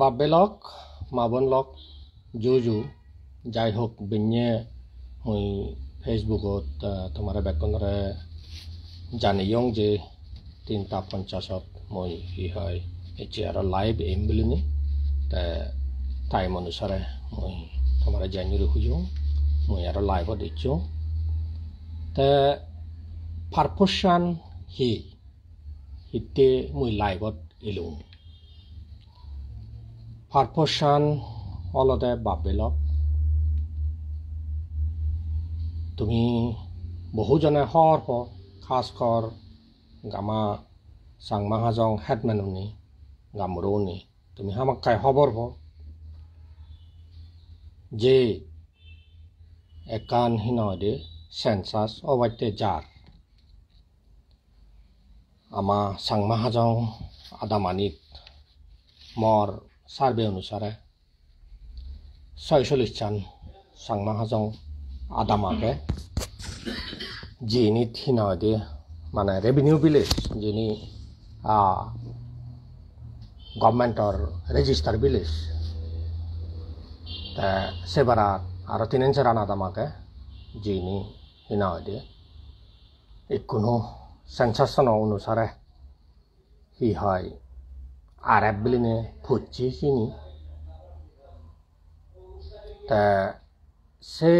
বাবেলক মাবনলক জু জু যাই হোক বিনিয়ে মই ফেচবুকত তোমাৰ বেকনৰে জানি য়ং যে তিনিটা পঞ্চাছত মই কি হয় এতিয়া লাইভ এম বুলি নি টাইম অনুসাৰে মই তোমাৰ জানি ৰখোঁ মই আৰু লাইভত ইচ্ছোঁ পাৰ্ফুশ্যন সি সিতে মই লাইভত এলোঁ পাৰ্পচান অলতে বাবেল তুমি বহুজনে সৰ্প খাচখৰ গামা চাংমাহাজং হেডমেনুনি গামৰৌনি তুমি হামাক্কাই সবৰ্ভ যে একান হীনদে চেঞ্চাচ অবাধ্যে যাৰ আমাৰ চাংমাহাজং আদামানিত মৰ सर्वे अनुसार सयसल्लिस सान सांमा हजों आदामाके যিনি थिनादि মানে রেভিনিউ ভিলেজ जिनि গভর্নমেন্টর রেজিস্টার ভিলেজ সেবার সেবারা আরও তিন ইঞ্চ রানাদ আমাকে যিনি হিনা এক কোনো সেন্সাসন অনুসারে হি হয় arabiline phuchi kini ta se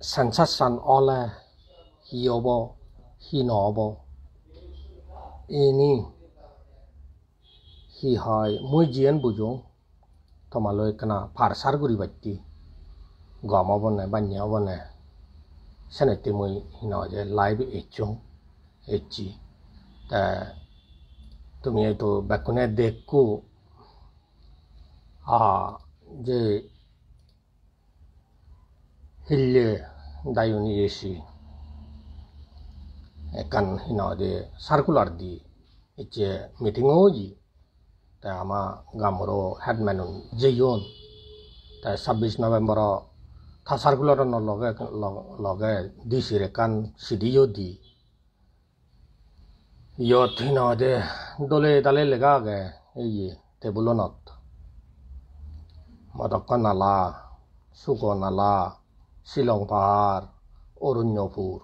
sansa san ola hiobo hinobo ini hi hoy moi jian bujong tomaloi kana parsar guri batti gomabo ne banyabo ne sanete moi hino je live echong echi ta তুমি হয়তো দেখো আ যে হিল্লে এই とバックネでこうあでヘレだよにえし একান হিনা যে circular দি ইচ্ছে মিটিংও জি তাই আমা গামর headman Zain তাই ছাব্বিশ নভেম্বর থা সার্কুলার লগে লগে দিছিল রেকান সিডিও দি yo thino de dole dale lega ge yi te bulonot madakka nala suko nala silong pahar orunyopur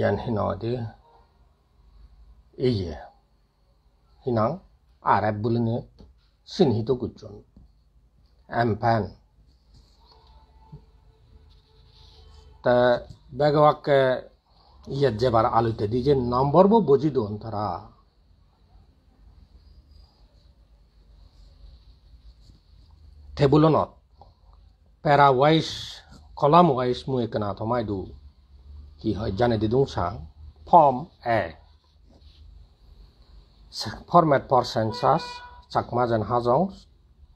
yan hino de iye hinang arab bulne sinhito kuchon ampan ta bagawak ইয়াজ্জেবার আলুতে নিজের নম্বর্ব বজিদ অন্তরা টেবুলনত প্যারা wise column wise থমাই দু কি হয় জানে দিদুং সাং form A format for census Chakma জেন হাজং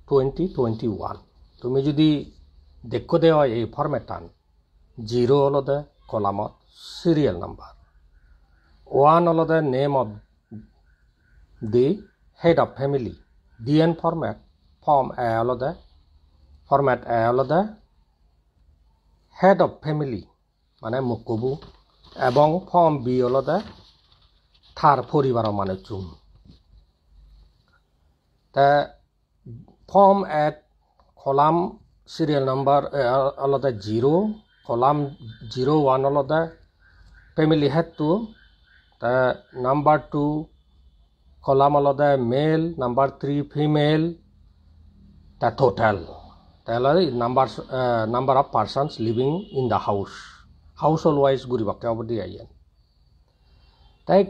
টোয়েন্টি টোয়েন্টি ওয়ান তুমি যদি দেখো দেওয়া হয় এই ফরম্যাটান জিরো হল দে কলামত serial number. One all the name of the head of family. DN format form all the format all the head of family মানে মকবু এবং ফর্ম বি অলদে থার পরিবার মানে চুম তা ফর্ম এট কলাম সিরিয়াল নাম্বার আলাদা জিরো কলাম জিরো ওয়ান আলাদা फेमिली हेतु number two column male number three female total number number of person living in दाउस हाउस होल्ड वाइज गुरी बक्यान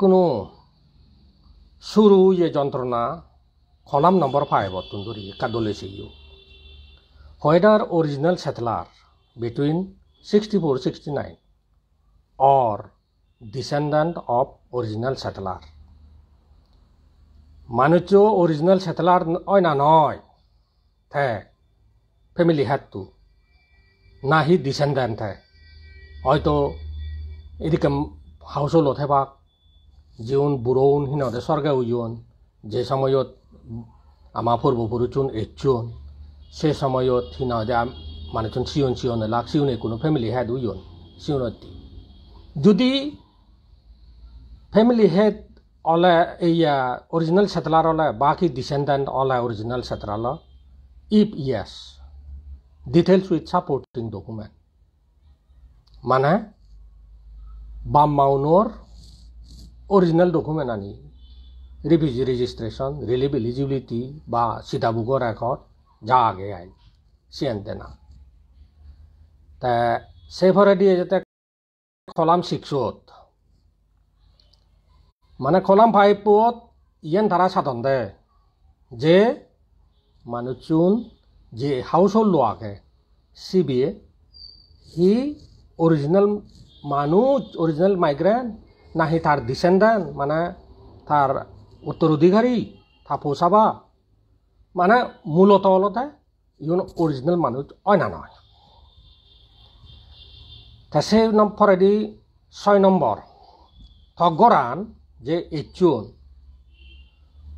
तुरु ये जंत्रणा कलम नम्बर फाइव तुंदुरी कदल से हेडार original settler between sixty four sixty nine और ডিসেন্ডেন্ট অফ অরিজিনাল settler মানুষ অরিজিনাল সেটেলার অয় না নয় থে ফ্যামিলি হ্যাতু না হি ডিসেন্ডেন্ট থে হয়তো এদিকে হাউস হোল্ড থেবাক যেউন বুড়োন হিনদে স্বর্গে উজন যে সময়ত আমাৰ পূৰ্বপুৰুষোন এইচোন সে সময়ত হিনদে মানুহজন চিয়ন চিয়ন লাগ সিউনে কোনো ফ্যামিলি হ্যাড উজন চিয়নত যদি family had all a, a original settler all a baki descendant all a original settler if yes details with supporting document মানে বাম মাউনৰ অৰিজিনেল ডকুমেণ্ট আনি ৰিফিউজি ৰেজিষ্ট্ৰেশ্যন ৰিলিভ এলিজিবিলিটি বা চিটাবুকৰ ৰেকৰ্ড যা আগে আইন চিয়েন তেনা তে সেফরেডি যাতে কলাম সিক্সত মানে খলাম ফাইভত ইয়ান তারা সাধন দে যে মানুষজন যে হাউস হাউসহোল্ড লোয়াকে সিবিএ হি অরিজিনাল মানুষ অরিজিনাল মাইগ্রেন্ট না হি তার ডিসেন্ডেন্ট মানে তার উত্তরাধিকারী তা পৌঁছাবা মানে মূলত অলতে ইউন অরিজিনাল মানুষ অনা নয় তা সে নম্বরে ছয় নম্বর থগরান যে Ichun,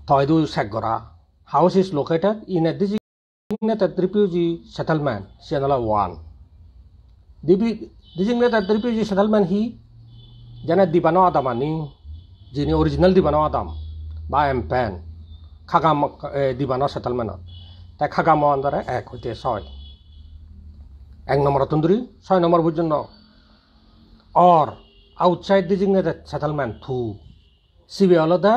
Toidu Sagora, house is located in a designated refugee settlement, Sienala 1. The designated refugee settlement he, Janet Dibano Adamani, যিনি অরিজিনেল দিবানো আদাম বা এম পেন খাগাম দিবানো সেটেলমেন্টত তাই খাগাম আন্দারে এক হইতে ছয় এক নম্বর তন্দুরি ছয় নম্বর পর্যন্ত অর আউটসাইড ডিজিগনেটেড সেটেলমেন্ট থু সিবি আলাদা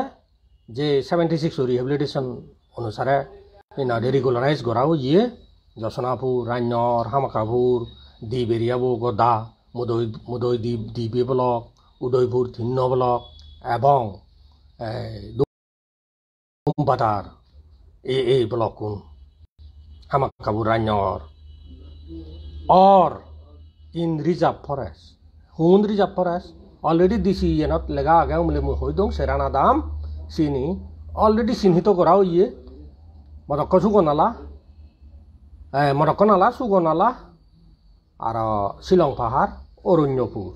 যে সেভেন্টি সিক্স রিহেবিলিটেশন অনুসারে ইনাদে রেগুলারাইজ করাও ইয়ে যশনাপুর রান্যর হামাকাপুর দ্বীপ এরিয়াবো গদা মুদৈ মুদৈ দ্বীপ দ্বীপ ব্লক উদয়পুর ধিন্ন ব্লক এবং বাটার এ এ ব্লক কোন হামাকাপুর রান্যর অর ইন রিজার্ভ ফরেস্ট হুন রিজার্ভ ফরেস্ট অলরেডি দিছি ইয়েনত লেগা আগে বলে মই হৈ দওঁ চেৰানা দাম চিনি অলৰেডি চিহ্নিত কৰাও ইয়ে মৰক্ক নালা মৰক্ক নালা নালা আৰু শ্বিলং পাহাৰ অৰণ্যপুৰ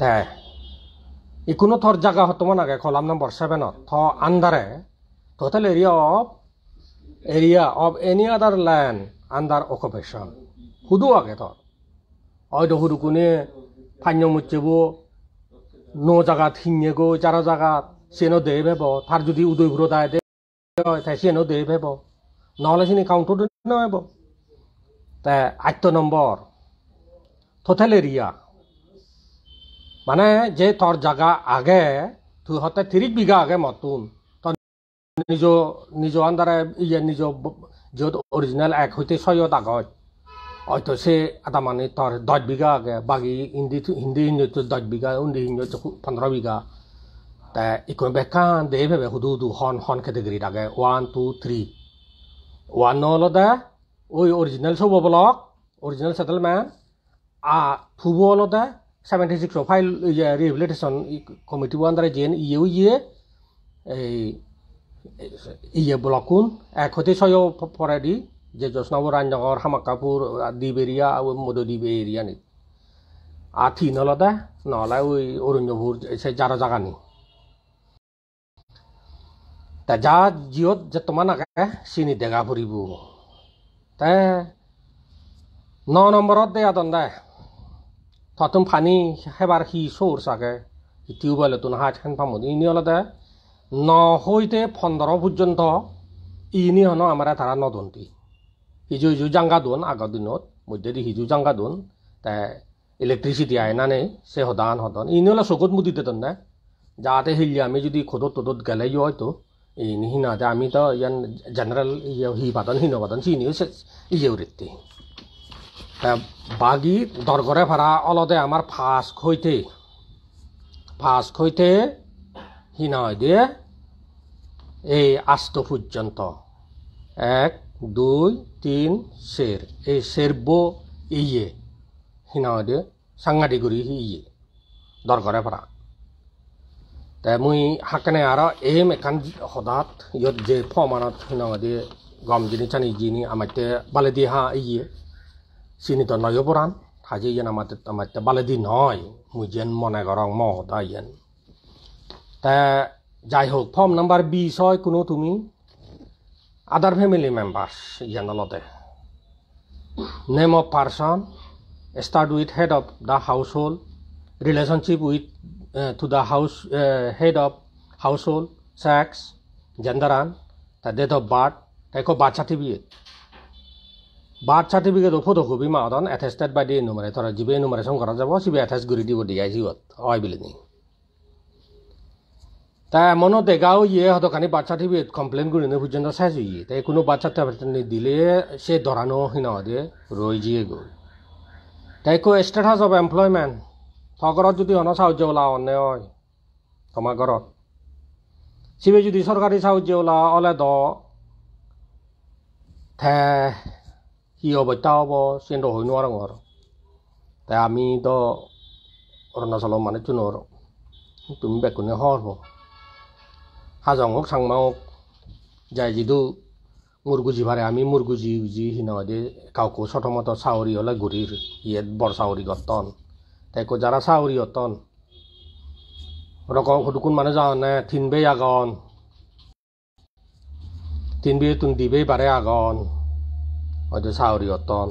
তে ইকোনো থৰ জাগা হতমান আগে কলাম নম্বৰ ছেভেনত থ আণ্ডাৰে total area of area of any other land under occupation সুধো আগে থৰ অইদ সুধো কোনে ফাইন মুচেব ন জাগাত হিঙে গো চারা জাগাত সেনো দে ভেব তার যদি উদয়পুর দায় দে সেনও দে ভেব নহলে সে কাউন্টর নহব তাই আত্ম নম্বর থথেলেরিয়া মানে যে তোর জাগা আগে তুই হতে তিরিশ বিঘা আগে মতুন তোর নিজ নিজ আন্দারে ইয়ে নিজ যত অরিজিনাল এক হইতে ছয় আগত হয়তো সে এটা মানে তোর দশ বিঘা আগে বাকি হিন্দি হিন্দি হিন্দু দশ বিঘা উন্দি হিন্দু পনেরো বিঘা তা ইকো বেকান দে ভেবে হুদু হুদু হন হন ক্যাটেগরি আগে ওয়ান টু থ্রি ওয়ান হলো দে ওই অরিজিনাল সব ব্লক অরিজিনাল সেটেলমেন্ট আ থুব হলো দে সেভেন্টি সিক্স ফাইল ইয়ে রিহেবিলিটেশন কমিটি আন্দারে জেন ইয়েও ইয়ে এই ইয়ে ব্লকুন এক হতে ছয় পরে দি যে জসনাব রাজনগর হামাক্কাপুর দ্বীপ এরিয়া ওই মধ্যদ্বীপ এরিয়া নেই আথি নলদা নহলে ওই অরণ্যপুর সে যারা জায়গা নেই তা যা জিয়ত যে তোমার নাকে চিনি দেখা ফুরিব তে ন নম্বৰত দে আদন দে থতুম ফানি সেবাৰ সি চৌৰ চাগে সি টিউবৱেলতো হাত হেন পামত ইনি অলপতে ন সৈতে পোন্ধৰ পৰ্যন্ত ইনি হন আমাৰ ধাৰা নদন্তি হিজু হিজু জাঙ্গা দোন আগৰ দিনত মধ্যেদি হিজু জাঙ্গা দোন তাই ইলেক্ট্ৰিচিটি আইনা নে সে সদান সদন ইনেলা চকুত মুদিতে তন নাই যাতে হিলি আমি যদি খোদত তোদত গেলে হয়তো এই নিহিনাতে আমি তো ইয়ান জেনারেল ইয়ে হি পাতন হিন পাতন সিনিও ইয়েও রেতে বাগি দরঘরে ভাড়া অলদে আমার ফাঁস খইতে ফাঁস খইতে হিনা দিয়ে এই আস্ত পর্যন্ত এক দুই তিন সের এই সেরব ইয়ে হিনা হিনাওদে সাংঘাটিগুড়ি হি ইয়ে দরকারে পড়া তাই মুই হাকানে আর এম এখান সদাত ইয়ত যে ফমানত হিনা হিনাওদে গম জিনিস চানি জিনি আমাতে বালে দি হা ইয়ে চিনি তো নয় পড়ান হাজি ইয়েন আমাতে আমাতে বালে দি নয় মুই যেন মনে করং ম হদা ইয়েন তাই যাই হোক ফর্ম নাম্বার বিশ হয় কোনো তুমি other family members Yanalode. Name of person, start with head of the household, relationship with uh, to the house uh, head of household, sex, gender and the date of birth, take a birth certificate. Birth certificate photocopy মাহত attested by the enumerator যিবে enumeration কৰা যাব সিবে attach কৰি দিব D I জিঅ'ত হয় বুলি নি তাই এমনত এগাও ইয়ে সদক আনি বাচ্চা থাকি কমপ্লেইন করে নেই পর্যন্ত চাইছো ইয়ে তাই কোনো বাচ্চা ট্যাবলেট নিদিলে সে ধরানো হিনা দিয়ে ৰৈ যিয়ে গল তাই কো স্টেটাস অফ এমপ্লয়মেণ্ট থগৰত যদি অন সাহায্য বলা হয় তোমাৰ ঘৰত সিবে যদি চৰকাৰী সাহায্য বলা অলে দ থে সি অবত্যা হব চেন্দ্র হয়ে নো আর তাই আমি তো অরুণাচল মানে তুমি বেকুনে হওয়ার हाजावंगोक सांगमावक जाय जिदु मुरगुजी भारे आमी मुरगुजी उजी हिनवादे কাউকে सठमत সাউরি হলে घुरीर येत বড় সাউরি গতন তাইको যারা সাউরি অতন রকম হটুকুন মানে যাও না থিনবে আগন তিনবে তুন দিবে বারে আগন হয়তো সাউরি অতন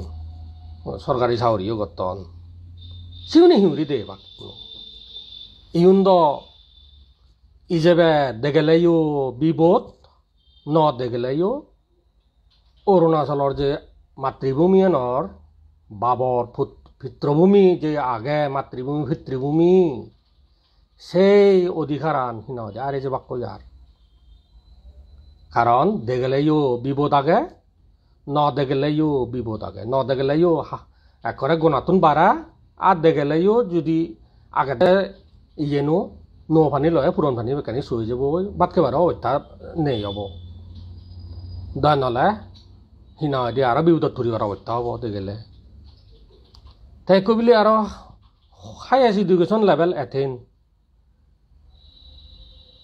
সরকারি সাউরিও গতন সিউনি হিউরি দে ইউন্দ হিসেবে দেখিলেও বিপদ ন দেখিলেও অৰুণাচলৰ যে মাতৃভূমি নৰ বাবৰ পিতৃভূমি যে আগে মাতৃভূমি পিতৃভূমি সেই অধিকার আন সিনহতে আর এই যে বাক্য যার কারণ দেখলেও বিপদ আগে ন দেখলেও বিপদ আগে ন দেখলেও একরে গোনাতুন বাড়া আর দেখলেও যদি আগেতে ইয়েনো ন পানী লয় পুৰণ পানী বেকানি চুই যাব বাতকে বাৰু অত্যা নেই হ'ব দা নহ'লে সিনা দি আৰু বিহুত ধৰি বাৰু অত্যা হ'ব দেখিলে তাইকো বুলি আৰু হাই এছ এডুকেশ্যন লেভেল এথেন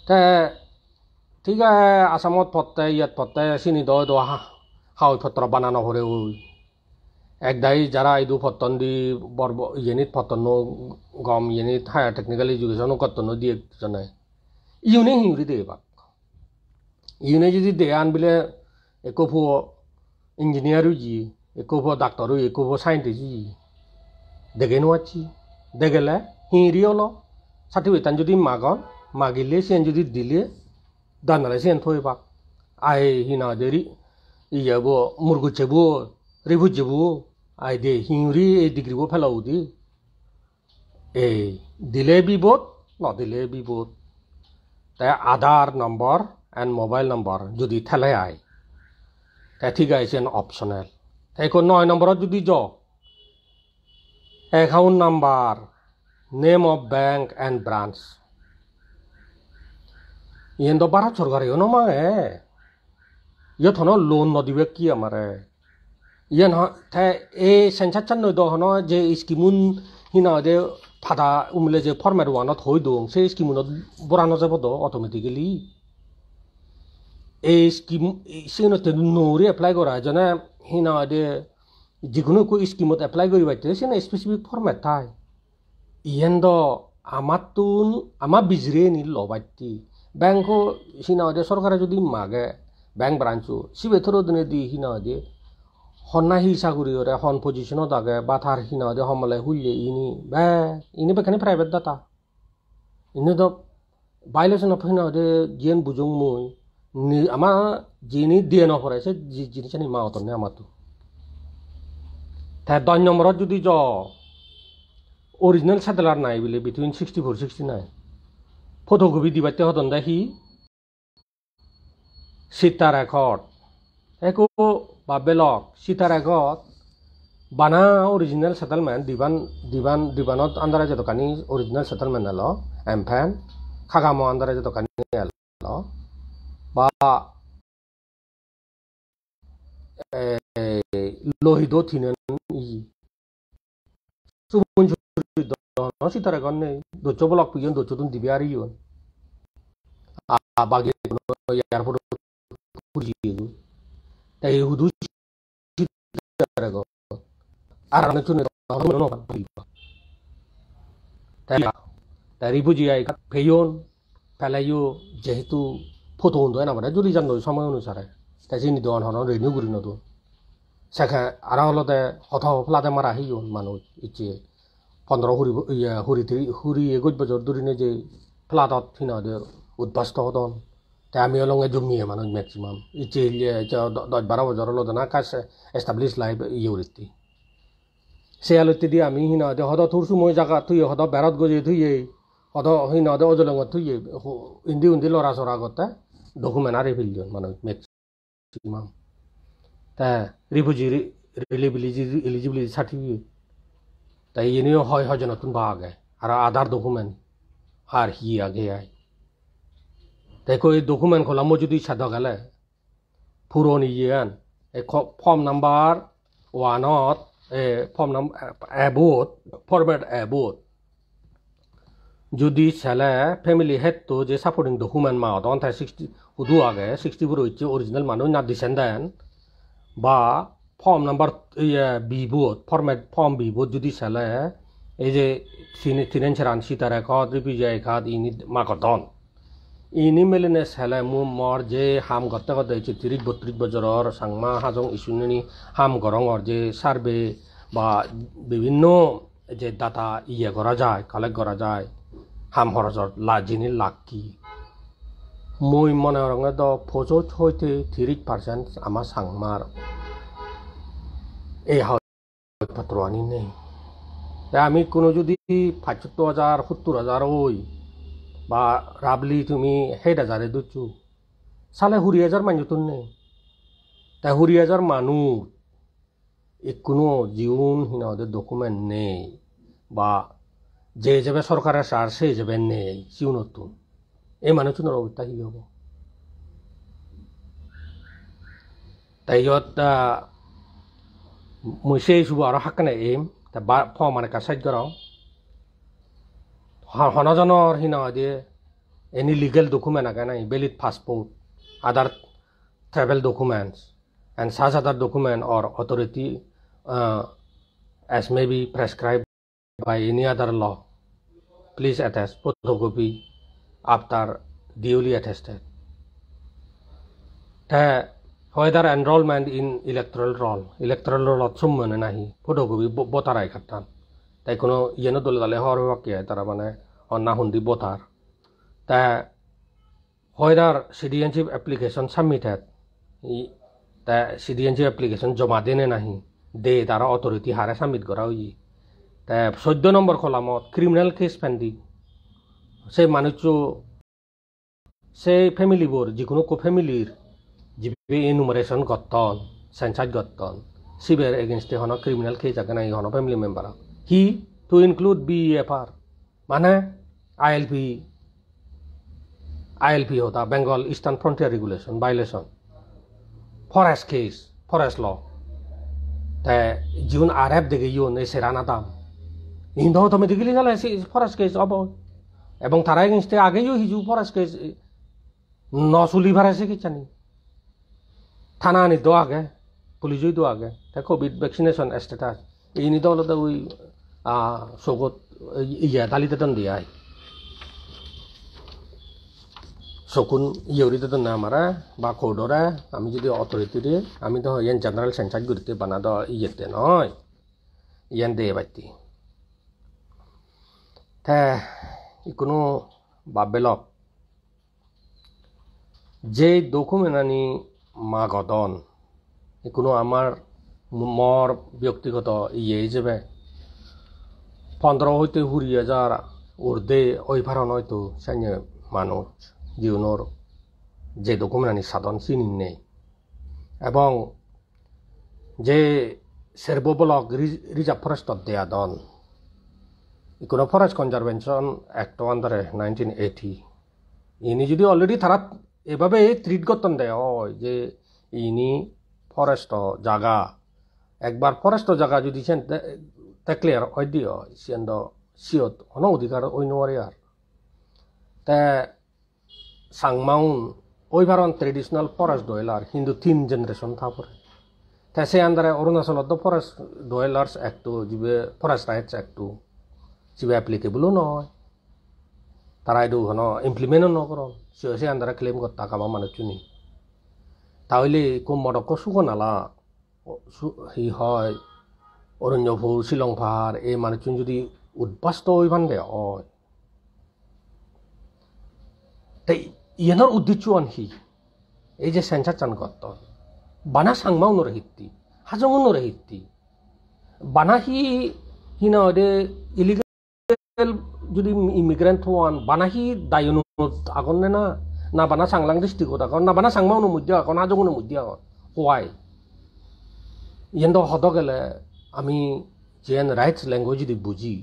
তে ঠিক আছে আছামত পত্তাই ইয়াত পত্তাই চিনি দ দ হাউ ফত্ৰ বানানো হৰে ঐ একদাই যারা আইদু ফতন দি বর্ব ইয়েনিত ফতন গম ইয়েনিত হায়ার টেকনিক্যাল এডুকেশনও কতন দিয়ে জনে ইউনে হিউরি দে বাক ইউনে যদি দে আন বিলে একো ফুয় ইঞ্জিনিয়ারও জি একো ফুয় ডাক্তারও একো ফুয় সাইন্টিস্ট জি দেগে নোয়াচ্ছি দেগেলে হিঁড়ি হলো সার্টিফিকেটান যদি মাগন মাগিলে সেন যদি দিলে দানালে সেন থাক বাক হিনা দেরি ইয়ে বো মুরগুচ্ছে বো rivujibu aide hinri e digribo phalaudi a delay be both not delay be বিপদ তাই আধার নম্বর অ্যান্ড মোবাইল নম্বর যদি ঠেলে আয় তাই ঠিক আছে অপশনাল তাই নয় নম্বর যদি য account number name of bank and branch ইয়েন তো ভারত সরকারেও নমায় ইয়ে থানো লোন নদিবে কি আমার yen ha the e sen cha chan no do no je iskimun hina de phada umle je format one not hoy dong se iskimun bora no jabo do automatically e iskim se no te no re apply gora jana hina de jikuno ko iskim ot apply gori baite se na specific format thai yen do amatun ama bijre ni lo baiti bank ho hina de sarkar jodi mage bank branch ho sibethoro dine di hina de হন্না হি সাগুরি ওরে হন পজিশনও দাগে বা তার হিনা দে হমলে হুইলে ইনি বে ইনি বেখানে private দাতা ইনি দ বাইলেশন of Hina they gen বুঝুং মুই আমার যিনি দিয়ে নপরে সে জিনিস আনি মা অতনে আমার তো তাই দশ নম্বরত যদি জ অরিজিনাল স্যাটেলার নাই বলে between sixty four sixty nine photocopy দিবাতে হতন দেখি সীতা রেকর্ড একো বা বেলক চিতাৰ আগত বানা অৰিজিনেল চেটেলমেণ্ট দিবান দিবান দিবানত আণ্ডাৰাইজ দোকানী অৰিজিনেল চেটেলমেণ্ট আল এমফেন খাগাম আণ্ডাৰাইজ দোকানী আল বা লোহিত থিনেন সুমন সীতারাগন নেই দোচো ব্লক পিজন দোচো তুমি দিবে ইয়ন বাগে এয়ারপোর্ট তা 이후도 시다라고 알아는 주는 너무 너무 이거 তাই তাই বুঝিয়াই ফেয়ন পেলাইও যেহেতু ফটো হন্দো না মানে জুড়ি জানো সময় অনুসারে তাই চিনি দন হন রেনু গুড়ি নদো সেখানে আর হলতে হত ফ্লাদে মারা হইয়ন মানুষ ইচ্ছে পনেরো হুরি ইয়ে হুরি হুরি একুশ বছর দূরিনে যে ফ্লাদত হিনা উদ্বাস্ত হতন त्यहाँ हामी अलङ्ग जुम्मियो भनौँ म्याक्सिमम् इच्छा दस बाह्र बजार लो झन् आकाश एस्टाब्लिस लाइफ यो रीति सेयालो त्यति हामी हिँड त्यो हद थुर्छु म जग्गा थुइयो हद भारत गोजे थुइए हद हिँड त अजलङ्ग थुइए हिन्दी हुन्थ्यो लरा सोराको त ढोकुमेना रिफिल दियो भनौँ म्याक्सिमम् त रिफ्युजी रिलिबिलिजी इलिजिबिलिटी सर्टिफिकेट त यिनै हय हजनतुन भयो आगे आरो आधार डकुमेन्ट आर हि आगे आई দেখো এই ডকুমেন্ট খলামো যদি সাদক গেলে পুরনি ইয়ান এই ফর্ম নাম্বার ওয়ানত এ ফর্ম নাম্বার অ্যাবোত ফরম্যাট অ্যাবোত যদি ছেলে ফ্যামিলি হেততো যে সাপোর্টিং ডকুমেন্ট মা তখন তাই সিক্সটি হুদু আগে সিক্সটি ফোর হচ্ছে অরিজিনাল মানুষ না দিছেন দেন বা ফর্ম নাম্বার ইয়ে বিভূত ফর্ম্যাট ফর্ম বিভূত যদি ছেলে এই যে সিনেন সেরান সীতারেখা ত্রিপিজা এখাত ইনি মাকদন ini melene sele mu mor je ham gotte gotte ichi tirik botrik bojoror sangma hajong isunini ham gorong or je sarbe বা বিভিন্ন যে ডাটা ইয়ে করা যায় কালেক্ট করা যায় হাম খরচর লাজিনি লাগ কি মই মনে রঙে দ ফজত হইতে তিরিশ পার্সেন্ট আমার সাংমার এই পত্র আনি নেই আমি কোনো যদি পঁচাত্তর হাজার সত্তর হাজার ওই বা রাবলি তুমি সেইট হাজারে দুচু চালে হুৰি এজাৰ মানুহ তোৰ নে তা হুৰি এজাৰ মানুহ কোনো জীবন হিনাদের ডকুমেন্ট নেই বা যে হিসেবে সরকারের সার সেই হিসেবে নেই চিউ নতুন এই মানুহজনৰ অৱস্থা কি হ'ব তাই ইয়ত মই সেই চুব আৰু শাক নাই এইম ফ মানে কাছাইত গৰাওঁ সনজনৰ সিনা দিয়ে এনি লিগেল ডকুমেণ্ট আগে নাই valid passport other travel documents and চাৰ্জ other document or authority as may be prescribed by any other law please attach photocopy after duly attested তে হয়দাৰ enrolment in electoral roll electoral ৰলত চুম মানে নাহি photocopy বতাৰ i-card তাত তাই কোনো ইয়ে নদলে তালে হওয়ার বাকি হয় তারা মানে অন্না হুন্দি বোথার তা হয়রার সিডিএনসি এপ্লিকেশন সাবমিট হ্যাত তা সিডিএনসি এপ্লিকেশন জমা দেনে নাহি দে তারা অথরিটি হারে সাবমিট করা হই তা চৈদ্দ নম্বর কলামত ক্রিমিনাল কেস পেন্ডিং সেই মানুষটো সেই ফ্যামিলিবোৰ যিকোনো কো ফ্যামিলির যিবে ইনুমারেশন গত্তন সেন্সাইড গত্তন সিবের এগেনস্টে হন ক্রিমিনাল কেস আগে নাই হন ফ্যামিলি মেম্বারক he to include BEFR, Mane ILP, ILP होता Bengal Eastern Frontier Regulation violation, forest case, forest law. ते जीवन आरएफ देखे यून এই সেরানা দাম হিন্দু তুমি দেখিলি গেলে ফরেস্ট কেস হব এবং তারা এগেনস্টে আগেও হিজু ফরেস্ট কেস ন চুলি ভাড়াইছে কি জানি থানা আনি দো আগে পুলিশই দো আগে তে কোভিড ভ্যাকসিনেশন স্ট্যাটাস এই নিতে হলো তো ওই চৌকত ইয়া দালিতে তেতন দিয়াই চকুন ইউরিতে তেতন না মারা বা খোডরা আমি যদি অথরিটিরে আমি তো ইয়ান জেনারেল সেন্সার গুরিতে বানা দ ইয়েতে নয় ইয়ান দে বাতি হ্যাঁ কোনো বাবেলক যে দকুমেনানি মা গদন কোনো আমার মর ব্যক্তিগত ইয়ে হিসেবে পনেরো হইতে হুড়িয়ে যার উর্দে ওই ভারণ হয়তো সাইনে মানুষ জীবনের যে ডকুমেন্টানি সাধন চিনি নেই এবং যে সের্বোবলক রিজার্ভ ফরেস্ট অফ দেয়া দন ইকোনো ফরেস্ট কনজারভেশন অ্যাক্ট আন্ডারে নাইনটিন এইটি ইনি যদি অলরেডি তারা এভাবে ট্রিট করতেন দেয় যে ইনি ফরেস্ট জাগা একবার ফরেস্ট জায়গা যদি taklir oidio siendo siot ono udikar oinuariar te sangmaun oibaron traditional forest doilar hindu tin generation thapore te se andare arunachal the forest doilars act to jibe forest rights act to jibe applicable no তারা এটু ঘন ইমপ্লিমেন্টও নকরন সে আন্দারা claim করতা কাবা মানে চুনি তাহলে কোন মডক সুগনালা হি হয় অরণ্য ফুল শ্বিলং পাহাড় এই মানুষজন যদি উদ্বাস্ত হই পান দে হয় তাই ইয়েনর উদ্দেশ্য আনহি এই যে সেন্সার চান করত বানা সাংমাও নরহিত্তি হাজং নরহিত্তি বানা হি হি না ইলিগেল যদি ইমিগ্রেন্ট হওয়ান বানা হি দায়ন আগন না না বানা সাংলাং ডিস্ট্রিক্টত আগন না বানা সাংমাও নমুদ্যা আগন হাজং নমুদ্যা আগন হোয়াই ইয়েন হদ গেলে আমি जेन रायट्स लँग्वेज दी बुजी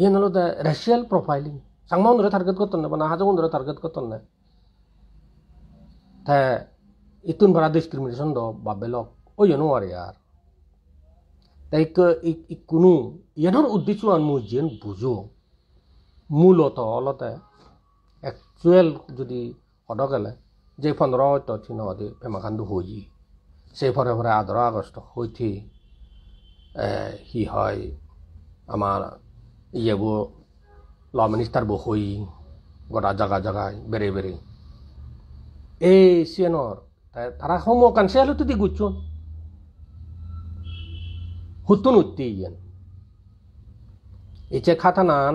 हे नलो द रशियल प्रोफायलिंग सांग मावन थारगत करतना पण हाजो उंदर थारगत करतना ते इतून बरा डिस्क्रिमिनेशन दो बाबेलो ओ यनो आर यार ते एक एक कुनू यनोर उद्देश्य अन मु जेन बुजो মূলত অলতে একচুৱেল যদি সদকেলে যে পোন্ধৰ তথ্য নহদি পেমাখানটো হৈ সেই ফৰে ফৰে আধৰ আগষ্ট হৈ কি হয় আমার ইয়েব ল মিনিষ্টাৰ বসৈ গোটা জায়গা জায়গায় বেড়ে বেড়ে এই সিয়েনর তারা হোম কানসে হলো তুই গুচ্ছন হুতুন উত্তি ইয়েন এচে খাতা নান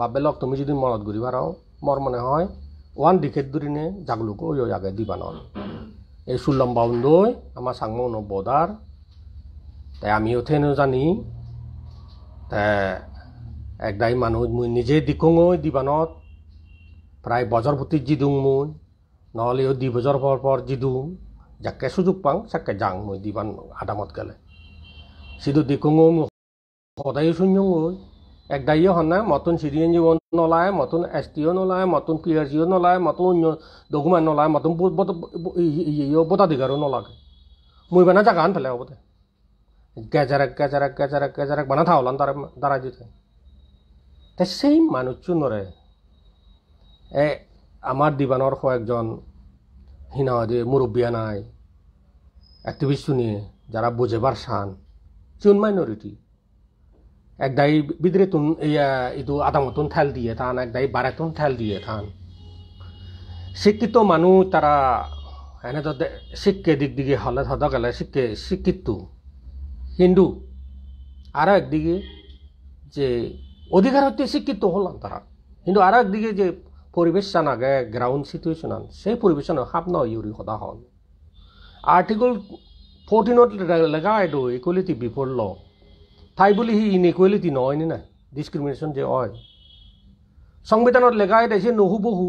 বাবেলক তুমি যদি মনত ঘুরি পারো মর মনে হয় ওয়ান ডিকেট দূরিনে জাগলুকো ওই আগে দিবা এই সুল্লম বাউন্দ আমার সাংমৌন বদার তে আমিও থেনো জানি তে একদাই মানুহ মই নিজে দিকোঁ ঐ দিবানত প্ৰায় বজাৰ ভুটিত যি দিওঁ মই নহ'লেও দি বজাৰ পৰ পৰ যি দিওঁ যাকে সুযোগ পাওঁ চাকে যাং মই দিবান আদামত গ'লে যিটো দিকোঁ মই সদায়ো শুনিওঁ ঐ একদায়ো হন নাই মতন চিৰিয়েন জীৱন নোলায় মতন এছ টিও নোলায় মতন পি আৰ জিও নোলায় মতন অন্য ডকুমেণ্ট নোলায় মতন বটাধিকাৰো নলাগে মই মানে জাগাহান পেলাই হ'ব দে গেজারাক গেজারাক গেজারাক গেজারাক বানা থাওলান তারা দাঁড়া দিতে তাই সেই মানুষজনরে এ আমার দিবানর কয়েকজন হিনাওয়াদে মুরব্বিয়া নাই অ্যাক্টিভিস্ট নিয়ে যারা বুঝেবার সান চুন মাইনরিটি একদাই বিদ্রে তুন ইয়া ইদু আদামতন ঠেল দিয়ে থান একদাই বারেতন ঠেল দিয়ে থান শিক্ষিত মানুষ তারা এনে তো শিক্ষে দিক দিকে হলে থাকলে শিক্ষে শিক্ষিত হিন্দু আরও একদিকে যে অধিকার হতে শিক্ষিত হলাম তারা কিন্তু আরও একদিকে যে পরিবেশ আগে গ্রাউন্ড সিচুয়েশন আন সেই পরিবেশন হাপ না ইউরি কথা হন আর্টিকল ফোরটিনত লেখা এটো ইকুয়ালিটি বিফোর ল তাই বুলি সি ইনইকুয়ালিটি নয় নি নাই ডিছক্ৰিমিনেশ্যন যে হয় সংবিধানত লেখা এটাইছে নহু বহু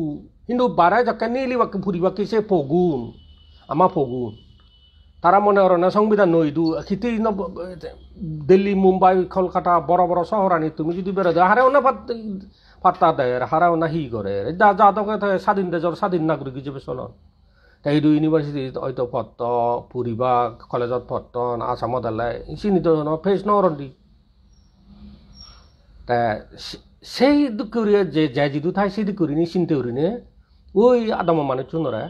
কিন্তু বাৰাই যাকে নিলি বাকি ফুরিবাকি সে ফগুন আমা তারা মনে করো না সংবিধান নইদু খিতেই ন দিল্লি মুম্বাই কলকাতা বড় বড় শহর আনি তুমি যদি বেরো দাও হারেও না পাত্তা দেয় হারাও না হি করে যা যাদকে স্বাধীন দেশের স্বাধীন নাগরিক হিসেবে চলন তাই দু ইউনিভার্সিটি হয়তো পত্ত পুৰী বা কলেজত পত্ত আছামত হ'লে চিহ্নিত ফেচ নৰন্দি সেই দুকুৰিয়ে যে যাই যদি ঠাই সেই দুকুৰিনি চিন্তা ওই আদম মানে মানুহ চোনৰে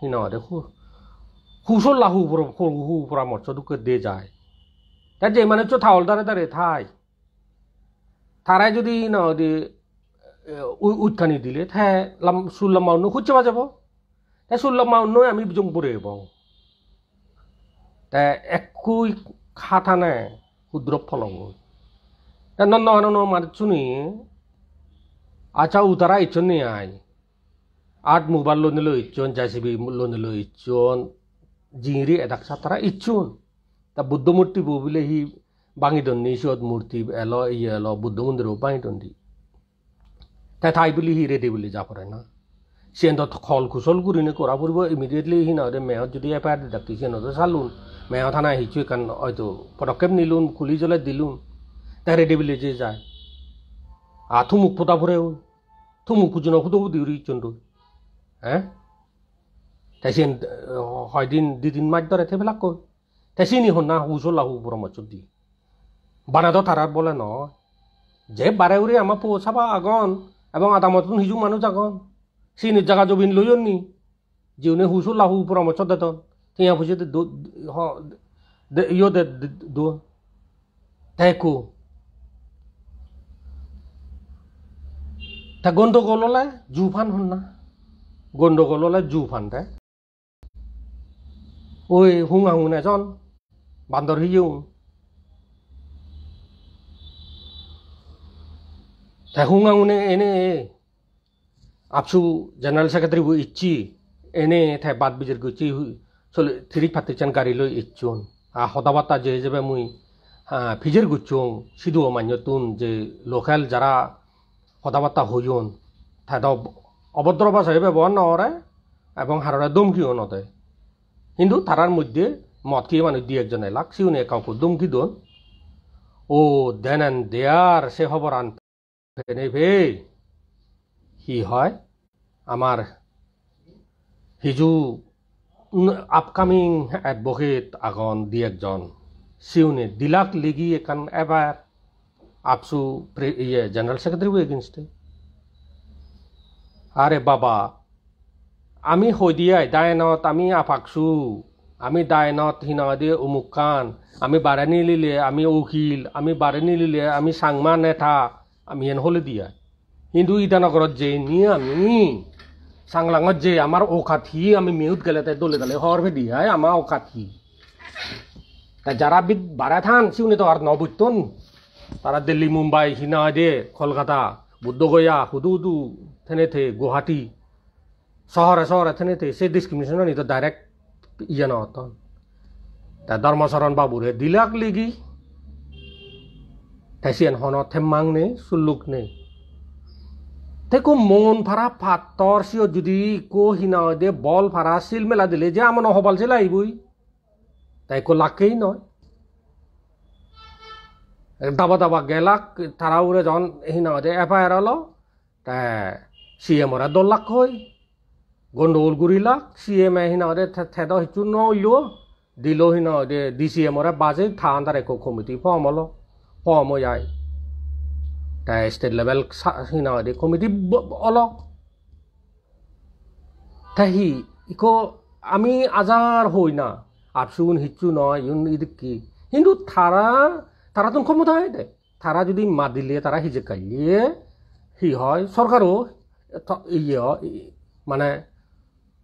সিহঁতে 후솔라 후브로 후 후브라모 저도 যায় 내자이 তাই মানে চো থাওল দারে দারে থাই তারাই যদি না যদি উৎখানি দিলে হ্যাঁ লাম সুল্লাম মাউন্ন খুঁজছে যাব তাই সুল্লাম মাউন্ন আমি পরে এব তাই একুই খাতা নে ক্ষুদ্র ফলঙ্গ নন্দ আনন্দ মার মারছুনি আচ্ছা উতারা ইচ্ছন নিয়ে আয় আট মোবাইল লোনে লো ইচ্ছন জাসিবি লোনে লো ইচ্ছন জিঙিৰি এডাক সাতারা ইচ্ছুন তা বুদ্ধ মূৰ্তি বৌ বোলে বাঙি দন্দি সদ মূর্তি এল ই এল বুদ্ধ মন্দিৰো বাঙি দন্দি তাই থাই বুলি হি রেডি বলে যা পড়ে না সে খল খুচল করি নে করা পড়ব ইমিডিয়েটলি হি নহ'লে মেয়র যদি এফআইআর ডাকি সে ডাকি সালুন চালোঁ থানা হিচু কাৰণ হয়তো পদক্ষেপ নিলুন খুলি জলে দিলুন তাই রেডি বলে যে যায় আর থুমুক ফোটা ফুৰে হ'ল থু মুখ খুজু নখুটো দিউৰি ইচ্ছনটো তাইসেন হয়দিন দুদিন মাস ধরে থেবেলাক কই তাইসে নি হন্না হুসল লাহু ব্রহ্মচুদ্দি বানাদ তারার বলে ন যে বারে উড়ে আমার পৌঁছাবা আগন এবং আদামতন হিজু মানুষ আগন সে নিজ জায়গা জবিন লইন নি জীবনে হুসল লাহু পরামর্শ দেতন তিয়া বুঝে ইয় দে দো তাই কো তা গন্ডগোল হলে জু ফান হন না গন্ডগোল হলে জু ফান তাই ওই হুঙা হুং না চল বান্দর হয়ে যাও তাই হুঙা হুনে এনে আপসু জেনারেল সেক্রেটারি ইচ্ছি এনে থাই বাদ বিজের গেছি চলে থিরি ফাতে চান গাড়ি লই ইচ্ছুন আর হদাবাতা যে হিসেবে মুই হ্যাঁ ফিজের গুচ্ছুং সিধু মান্যতুন যে লোকাল যারা হদাবাতা হইন থাই অভদ্র ভাষা হিসেবে বন নরে এবং হাররে দমকিও নদে কিন্তু তারার মধ্যে মদ খেয়ে মানুষ দুই একজনে লাগছিও উনি কাউকে ধমকি দন ও দেন দেয়ার সে খবর আন ফেনে কি হয় আমার হিজু আপকামিং এডভোকেট আগন দি একজন সিউনে দিলাক লিগি এখান এবার আপসু ইয়ে জেনারেল সেক্রেটারি এগেনস্টে আরে বাবা আমি সদিয়াই দায়নত আমি আফাকচু আমি দায়নত সিনহাদি অমুক খান আমি বাৰে নিলিলে আমি উকিল আমি বাৰে নিলিলে আমি চাংমা নেথা আমি এন হলে দিয়া কিন্তু ইটানগৰত যে নি আমি চাংলাঙত যে আমাৰ ঔষাঠি আমি মেহুত গেলে তাই দলে গেলে হৰ ভেদিহাই আমাৰ ঔষাঠি তাই যারা বাড়া থান সিউনি তো আর ন বুঝতন তারা দিল্লি মুম্বাই হিনা দে কলকাতা বুদ্ধগয়া হুদু হুদু থেনে থে গুয়াহাটি শহরে শহরে থেকেতে সেই ডিসক্রিমিনেশন নিত ডাইরেক্ট ইয়ে না হতন তা ধর্মচরণ বাবুরে দিলাক লিগি তাইসিয়ান হন থেমাং নে সুল্লুক নে তেকো মন ফারা ফাতর সিও যদি কো হিনা দে বল ফারা সিল মেলা দিলে যে আমন হবাল সে লাইবই তাই কো লাকেই নয় দাবা দাবা গেলাক তারা উড়ে যখন হিনা দে এফআইআর হলো তা সিএমরা দোল লাখ হয় গন্ডগোল গণ্ডগোলগুড়িলা সি এম এ হিনা থেদ হিচু নইলো দিল হিনাওদে ডি সি এমরে বাজে থান্দার একো কমিটি ফর্ম হলো ফর্ম হয়ে তাই স্টেট লেভেল হিনাওদে কমিটি হলো তাই ইকো আমি আজার হই না আপসুন হিচু নয় ইউন ইদিকি কিন্তু তারা তারা তো ক্ষমতা হয় দে তারা যদি মাদিলে তারা হিজে কালিয়ে হি হয় সরকারও ইয়ে মানে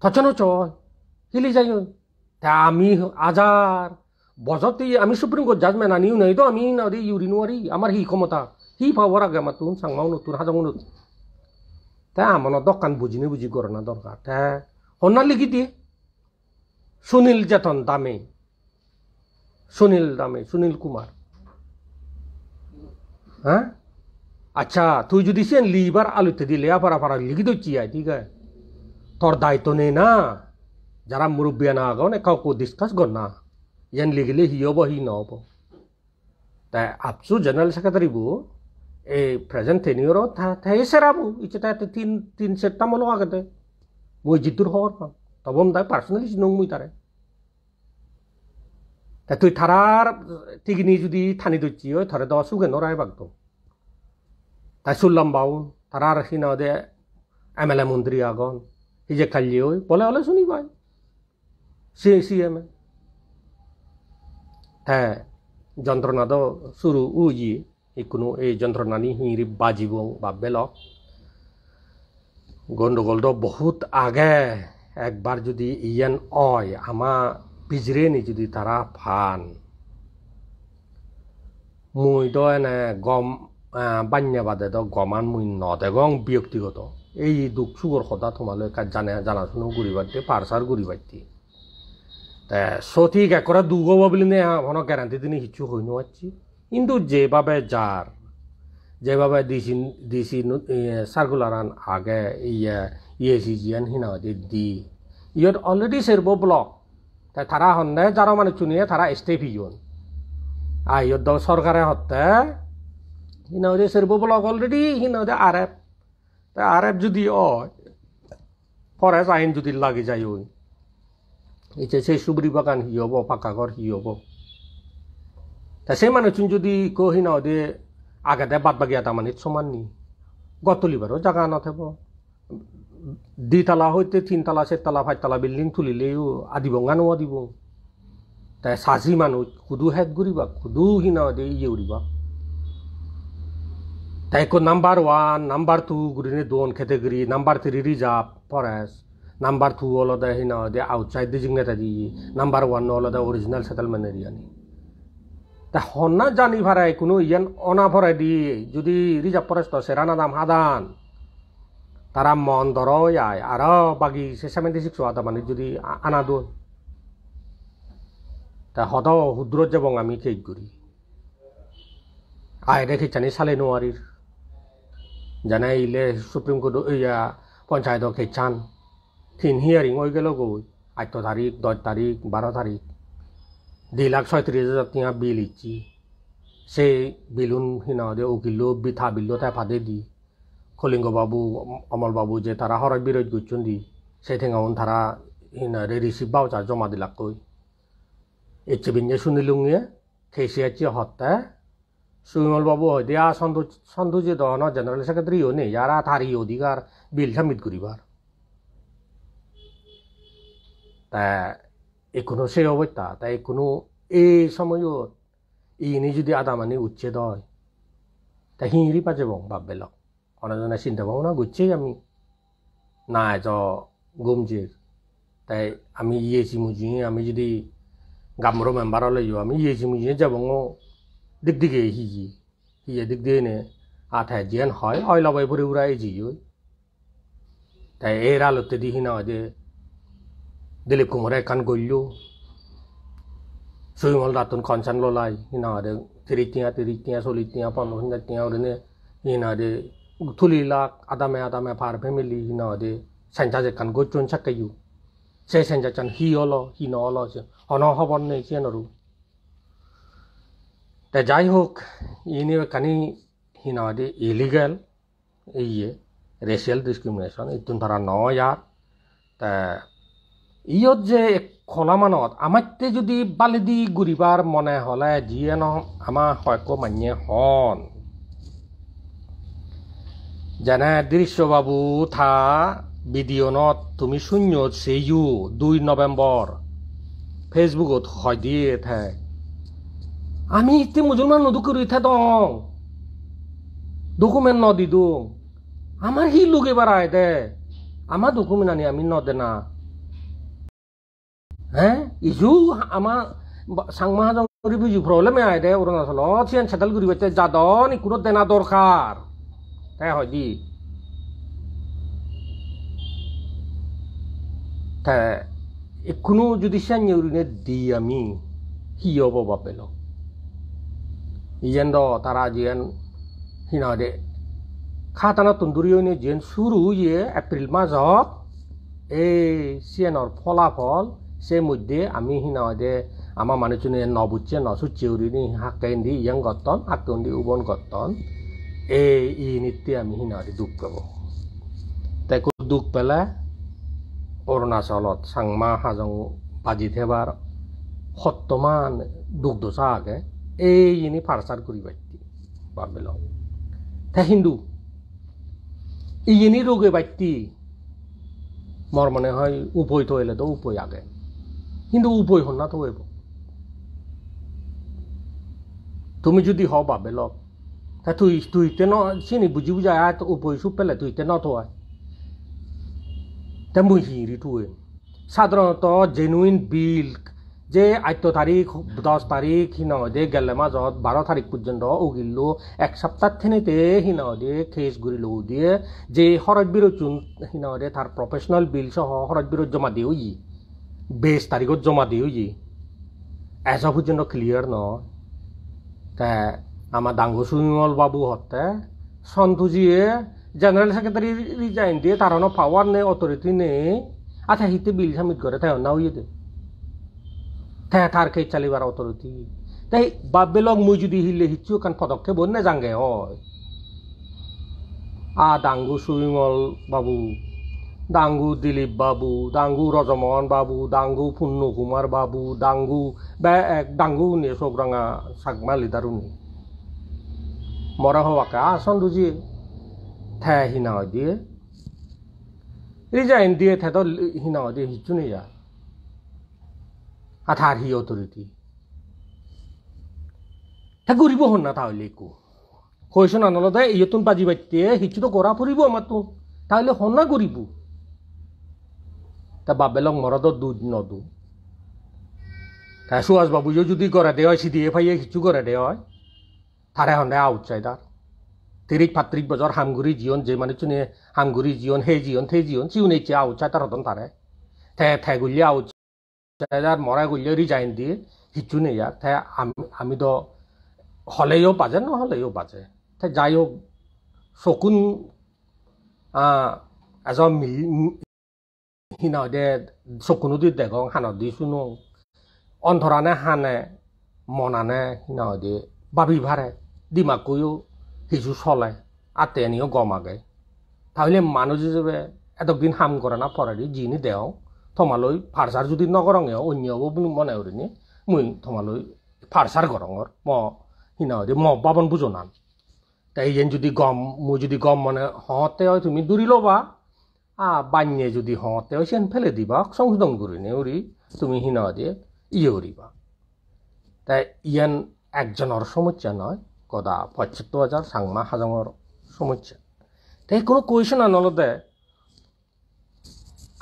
থচনো চয় হিলি যাই আমি আজার বজতে আমি সুপ্রিম কোর্ট জাজমেন্ট আনিও নাই তো আমি নরি ইউরি নোয়ারি আমার হি ক্ষমতা হি পাওয়ার আগে আমার তুন সাংমাও নতুন হাজাও নতুন তাই আমার দোকান বুঝিনি বুঝি করোনা দরকার তাই হন্যা লিখি দিয়ে সুনীল জেতন দামে সুনীল দামে সুনীল কুমার হ্যাঁ আচ্ছা তুই যদি সে লিবার আলুতে দিলে আপারা আপার লিখি দিচ্ছি ঠিক আছে তোর দায়িত্ব নেই না যারা মুরব্বিয়া না আগন কাউকে ডিসকাস কর না ইয়ান লিখলে হি হব হি নহব তাই আপসু জেনারেল সেক্রেটারি বু এই প্রেজেন্ট টেনিয়র থাই সেরাবু ইচ্ছে তাই তিন তিন সেটটা মলো আগে মই জিতুর হওয়ার পাম তবম তাই পার্সোনালি নং মুই তারে তা তুই থারার টিগিনি যদি থানি দচ্ছি ওই থরে দেওয়া সুগে নরাই বাগতো তাই শুনলাম বাউন থারার সিনা দে এম এল এ মন্ত্রী আগন Ella hoy ponle a su nivel. Sí, sí, me. হ্যাঁ যন্ত্রণা তো শুরু উজি এই কোনো এই যন্ত্রণা নি হিঁড়ি বাজিব বা বেল গণ্ডগোল তো বহুত আগে একবার যদি ইয়ান অয় আমা পিজরে নি যদি তারা ফান মুই তো এনে গম বান্যা বাদে তো গমান মুই নদেগং ব্যক্তিগত এই দুঃখ সুগর কথা তোমালোক জানে জানাশুনো ঘুরি বাড়তে পারসার ঘুরি বাড়তে তা সঠিক একরা দুগো বলি নে আমার গ্যারান্টি দিনে কিছু হই নাচ্ছি কিন্তু যেভাবে যার যেভাবে দিছি দিছি আন আগে ইয়ে ইয়েসি e জিয়ান হিনাওয়াতি দি ইয়ত অলরেডি সেরব ব্লক তাই তারা হন্দে যারা মানে চুনিয়ে তারা স্টেপ ইয়ন আর ইয়ত সরকারে হত্যা হিনাওয়াতি সেরব ব্লক অলরেডি হিনাওয়াতি আর এফ আর এফ যদি অ ফরেজ আইন যদি লাগে যাই ওই এটা সেই সুবরি বাগান হি হব পাকা ঘর হি হব তা সেই মানুষ যদি কহি ন দে আগাতে বাদ বাকি এটা মানে সমান নি গতলিবারও জায়গা নথেব দ্বিতলা হইতে তিনতলা চারতলা পাঁচতলা বিল্ডিং তুলিলেও আদিব গানো আদিব তাই সাজি মানুষ খুদু হেদ ঘুরিবা খুদু হিনা দিয়ে ইয়ে উড়িবা ताका নাম্বার ওয়ান নাম্বার টু गुरिने दोन category number three reserve forest number two হল দ্য হিন আউটসাইড দি জিগনে থাকি নাম্বার ওয়ান হল দ্য অরিজিনাল সেটেলমেন্ট এরিয়ানি তা হন্না জানি ভাড়াই কোনো ইয়ান অনা ভরাই দি যদি রিজার্ভ ফরেস্ট সেরানা দাম হাদান তারা মন দরয় আয় আর বাকি সে সেভেন্টি সিক্স আদা মানে যদি আনা দোন তা হত হুদ্র যাবং আমি কেক করি আয় রেখে চানি সালে নোয়ারির জানাইলে সুপ্রিম কোর্ট ইয়া পঞ্চায়েতক খেচ্ছান থিন হিয়ারিং হয়ে গেল গই আট তারিখ দশ তারিখ বারো তারিখ দুই লাখ ছয়ত্রিশ হাজার টিয়া বিল ইচ্ছি সেই বিলুন হিনা দে উকিল বিথা বিল্লো তাই ফাঁদে দি কলিঙ্গবাবু অমলবাবু যে তারা হরজ বিরোধ করছেন দি সেই থেঙাউন তারা হিনা রে রিসিভ বাউচার জমা দিলাক কই এচ্ছে বিঞ্জে শুনিলুঙে খেসিয়াচ্ছে হত্যা সুবিমল বাবু হয়দিয়া সন্ধু সন্ধুজি দহন জেনারেল সেক্রেটারি হনে ইয়ারা তারি অধিকার বিল সামিত করিবার তা এখনো সে অবস্থা তাই এখনো এই সময়ত ইনি যদি আদামানি উচ্ছেদ হয় তা হিঁড়ি পাচে বং বাপবেলক অনেকজনে চিন্তা ভাবনা করছেই আমি না এত গমজের তাই আমি ইয়েছি মুজি আমি যদি গামর গামরো মেম্বারলৈ আমি ইয়েছি মুজিয়ে যাবো দিগদিগে হিজি হিয়ে দিগদি নে আঠায় জিয়ান হয় অয় লবাই ভরে উড়াই জিও তাই এর আলোতে দিহি না যে দিলীপ কুমার একান গল্য সুইমল রাতুন কনসান ললাই হিনা আরে তিরি টিয়া তিরি টিয়া চলি টিয়া পনেরো হাজার টিয়া ওরে হিনা রে থুলি লাখ আদামে আদামে ফার ফ্যামিলি হিনা রে সেঞ্চা যেখান গোচন সাকাইও সে সেঞ্চা চান হি অল হি ন অল হন হবর নেই চেনরু তা যাই হোক ই নিয়ে কানি হি নদে ইলিগ্যাল ইয়ে রেশিয়াল ডিসক্রিমিনেশন ইতুন ধরা নয় আর তা ইয়ত যে খোলা মানত আমাতে যদি বালিদি ঘূৰিবাৰ মনে হ'লে যিয়ে ন আমার শৈক্য মান্যে হন যেনে দৃশ্যবাবু থা বিডিঅ'নত তুমি শূন্য চেয়ু দুই নভেম্বর ফেসবুকত হয় দিয়ে থাক আমি इतले मुजलमान नदू करूं इथे तो डॉक्युमेंट न दिदू আমার হি লুগে বার আয় দে আমার ডকুমেন্ট আনি আমি নদে না হ্যাঁ ইজু আমার সাংমাহাজন করি বুঝু প্রবলেমে আয় দে অরুণাচল চেন সেটাল করি বাচ্চা যাদন ইকুনো দেনা দরকার হ্যাঁ হয় দি হ্যাঁ এখনো যদি সাঞ্জে উড়িনে দি আমি কি হব বাপেলো yendo tara jian hina de khatana tunduriyo ne jian shuru ye april ma jot e sien or phola phol se moddhe ami hina de ama manuchune no buchche no su cheuri ni hakendi yang gotton akondi ubon gotton e i nitte ami hina de duk pabo তাই দুখ পেলে অৰুণাচলত চাংমা হাজং বাজি থেবাৰ সত্তমান দুখ দোচা আগে এই ইনি ফারসার করি বাইতি ভাববে ল তা হিন্দু ইনি রোগে বাইতি মর মনে হয় উপই তো এলে তো উপই আগে কিন্তু উপই হন না তো হইব তুমি যদি হ ভাবে ল তা তুই তুই তে ন চিনি বুঝি বুঝা আয় তো উপই সুপ পেলে তুই তে ন তো তা মুই হিঁড়ি তুই সাধারণত জেনুইন বিল যে আঠ তারিখ দশ তারিখ হিনদে গেলে মাজত বারো তারিখ পর্যন্ত উগিল এক সপ্তাহ থেনেতে হিনদে খেস ঘুরি লও দিয়ে যে হরজ বিরোচুন হিনদে তার প্রফেশনাল বিল সহ হরজ বিরোধ জমা দিয়ে ই বেশ তারিখত জমা দিয়ে ই এস পর্যন্ত ক্লিয়ার ন তা আমার ডাঙ্গু সুমল বাবু হতে সন্তুজিয়ে জেনারেল সেক্রেটারি রিজাইন দিয়ে তার পাওয়ার নেই অথরিটি নেই আচ্ছা হিতে বিল সামিট করে তাই না হইয়ে দেয় খেয়ে চালিবার অৰ্থনীতি তাই বাবেলক মই যদি হিলে সিচু কাৰণ পদক্ষেপ নেজাংগে হয় আ ডাংগু সুবিমল বাবু ডাঙ্গু দিলীপ বাবু ডাঙ্গু রজমোহন বাবু ডাঙ্গু পূর্ণ কুমার বাবু ডাঙ্গু ডাঙ্গু নিয়ে সোকরাঙা সাকমা লিদারুনি মরা হওয়াকে আসন দুজি থ্যা হিনা দিয়ে রিজাইন দিয়ে থে তো হিনা দিয়ে হিচু নিয়ে যা আঠারহি অথরিটি তা করিব হন না তাহলে একু হয়েছ না নলদা এই তুন বাজি বাজতে হিচু তো করা ফুরিব আমার তো তাহলে হন না করিব তা বাবেলং মরদ দুধ নদু তাই সুহাস বাবুজও যদি করে দেয় হয় সিদিয়ে ফাইয়ে হিচু করে দেয় হয় তারে হন আউট চাই তার তিরিক পাত্রিক বজর হামগুড়ি জীবন যে মানে চুনে হামগুড়ি জীবন হে জীবন থে জীবন চিউনেছে আউট চাই তার হতন তারে থে থে গুলিয়ে আউট তাইলার মরা গলিয়ারি যাইন দিয়ে কিচ্ছু নেই আর তাই আমি আমি তো হলেও বাজে না হলেও বাজে তাই যাই হোক শকুন এজন মিল সিনা দে চকুনো দি দেগং হানত দি শুনো অন্ধৰানে হানে মনানে সিনা দি বাবি ভাৰে দিমাকৈও সিজু চলে আতেনিও গমাগে তাহলে মানুষ হিসেবে এতদিন হাম করে না পরে যিনি দেও থমালৈ ফাৰ্চাৰ যদি নকৰঙে অন্য হ'ব বুলি মনে কৰিনি মই থমালৈ ফাৰ্চাৰ গৰঙৰ ম সিনা হৈ ম বাবন বুজো তাই যেন যদি গম মই যদি গম মানে হওঁতে হয় তুমি দূৰি ল'বা আ বান্যে যদি হওঁতে হয় সেন ফেলে দিবা সংশোধন কৰি নে ওরি তুমি সিনা দিয়ে ইয়ে উড়িবা তাই ইয়ান একজনের সমস্যা নয় কদা পঁচাত্তর হাজার সাংমা হাজাঙর সমস্যা তাই কোনো কুয়েশন আনলতে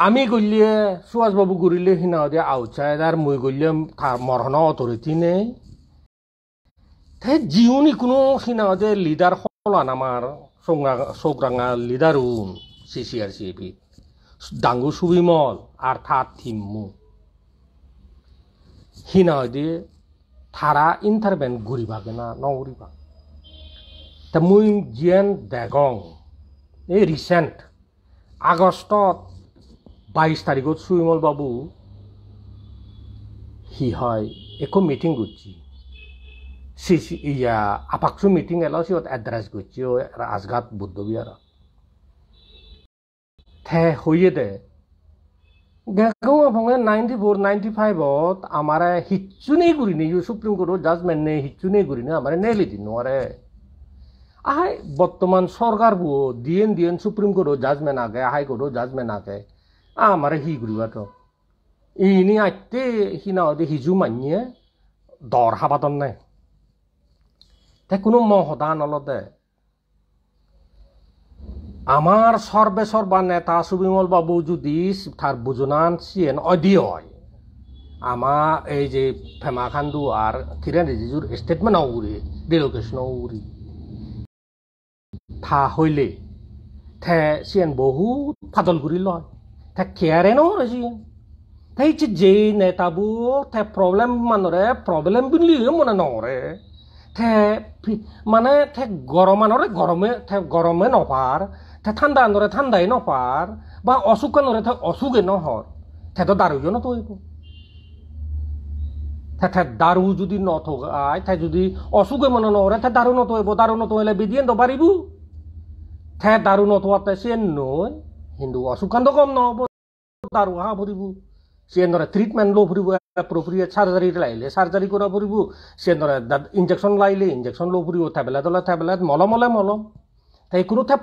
আমি গলিয়ে সুভাষবাবু ঘুরিলে সিনা দিয়ে আউটসাইড আর মই গলিয়ে মরহন অথরিটি নেই জিউনি কোনো সিনাহতে লিডাৰ লিডার আমাৰ আমার সৌগা সৌগ্রাঙা লিডার উন সি সি আর সি এপি ডাঙ্গু সুবিমল আর থার থিম্মু হিনা দিয়ে থারা ইন্টারভেন ঘুরিবাগে না নঘুরিবা তা মই জিয়েন দেগং এই রিসেন্ট আগষ্টত বাইশ তারিখ ওর সুইমল বাবু হি হয় একো মিটিং গুজি সি ইয়া আপাকসু মিটিং এলাও সি এড্রেস গুজি ও রাজঘাট বুদ্ধ বিহার থে হইয়ে দে গেগাঁও আফঙে নাইনটি ফোর নাইনটি ফাইভত আমারে হিচ্ছু নেই করিনি ইউ সুপ্রিম কোর্টৰ জাজমেণ্ট নে হিচ্ছু নেই করিনি আমারে নেলি দিন আরে আহাই বর্তমান সরকার বো দিয়েন দিয়েন সুপ্রিম কোর্টৰ জাজমেণ্ট আগে হাইকোর্টৰ জাজমেণ্ট আগে আমাৰ সি গুৰুৱাটো ইনি আইতে সি নাৱতে সিজু মানিয়ে দৰ সাবাদন নাই তে কোনো মহ সদা নলদে আমাৰ সৰ্বেশ্বৰ বা নেতা সুবিমল বাবু যদি তাৰ বুজনান চিয়েন অধি হয় আমাৰ এই যে ফেমা খান্দু আৰু কিৰেণ ৰিজিজুৰ ষ্টেটমেণ্টও উৰি ডিলকেশ্যনো উৰি থা হ'লে ঠে চিয়েন বহুত ফাদল গুৰি লয় te Tá querendo hoje? Tá te ne tabu, tá problem manore, problem bunli monanore. Tá mana tá goromanore gorome, tá gorome no par, tá tanda nore tanda no par, ba osuka nore tá osuge no hor. Tá তো দারু জন তো ঠেঠে দারু যদি নত আয় ঠে যদি অসুখে মনে নহরে ঠে দারু নত হইব দারু নত হইলে বিদিয়ে দ পারিবু ঠে দারু নত হতে সে নয় হিন্দু অসুখ কান্দ কম নহব তার উহা ভরিবু সিএনরে ট্রিটমেন্ট লো ভরিবু এপ্রোপ্রিয়েট সার্জারি লাইলে সার্জারি করা ভরিবু সিএনরে ইঞ্জেকশন লাইলে ইঞ্জেকশন লো ভরিব ট্যাবলেট হলে ট্যাবলেট মলমলে মলম তাই কোনো থে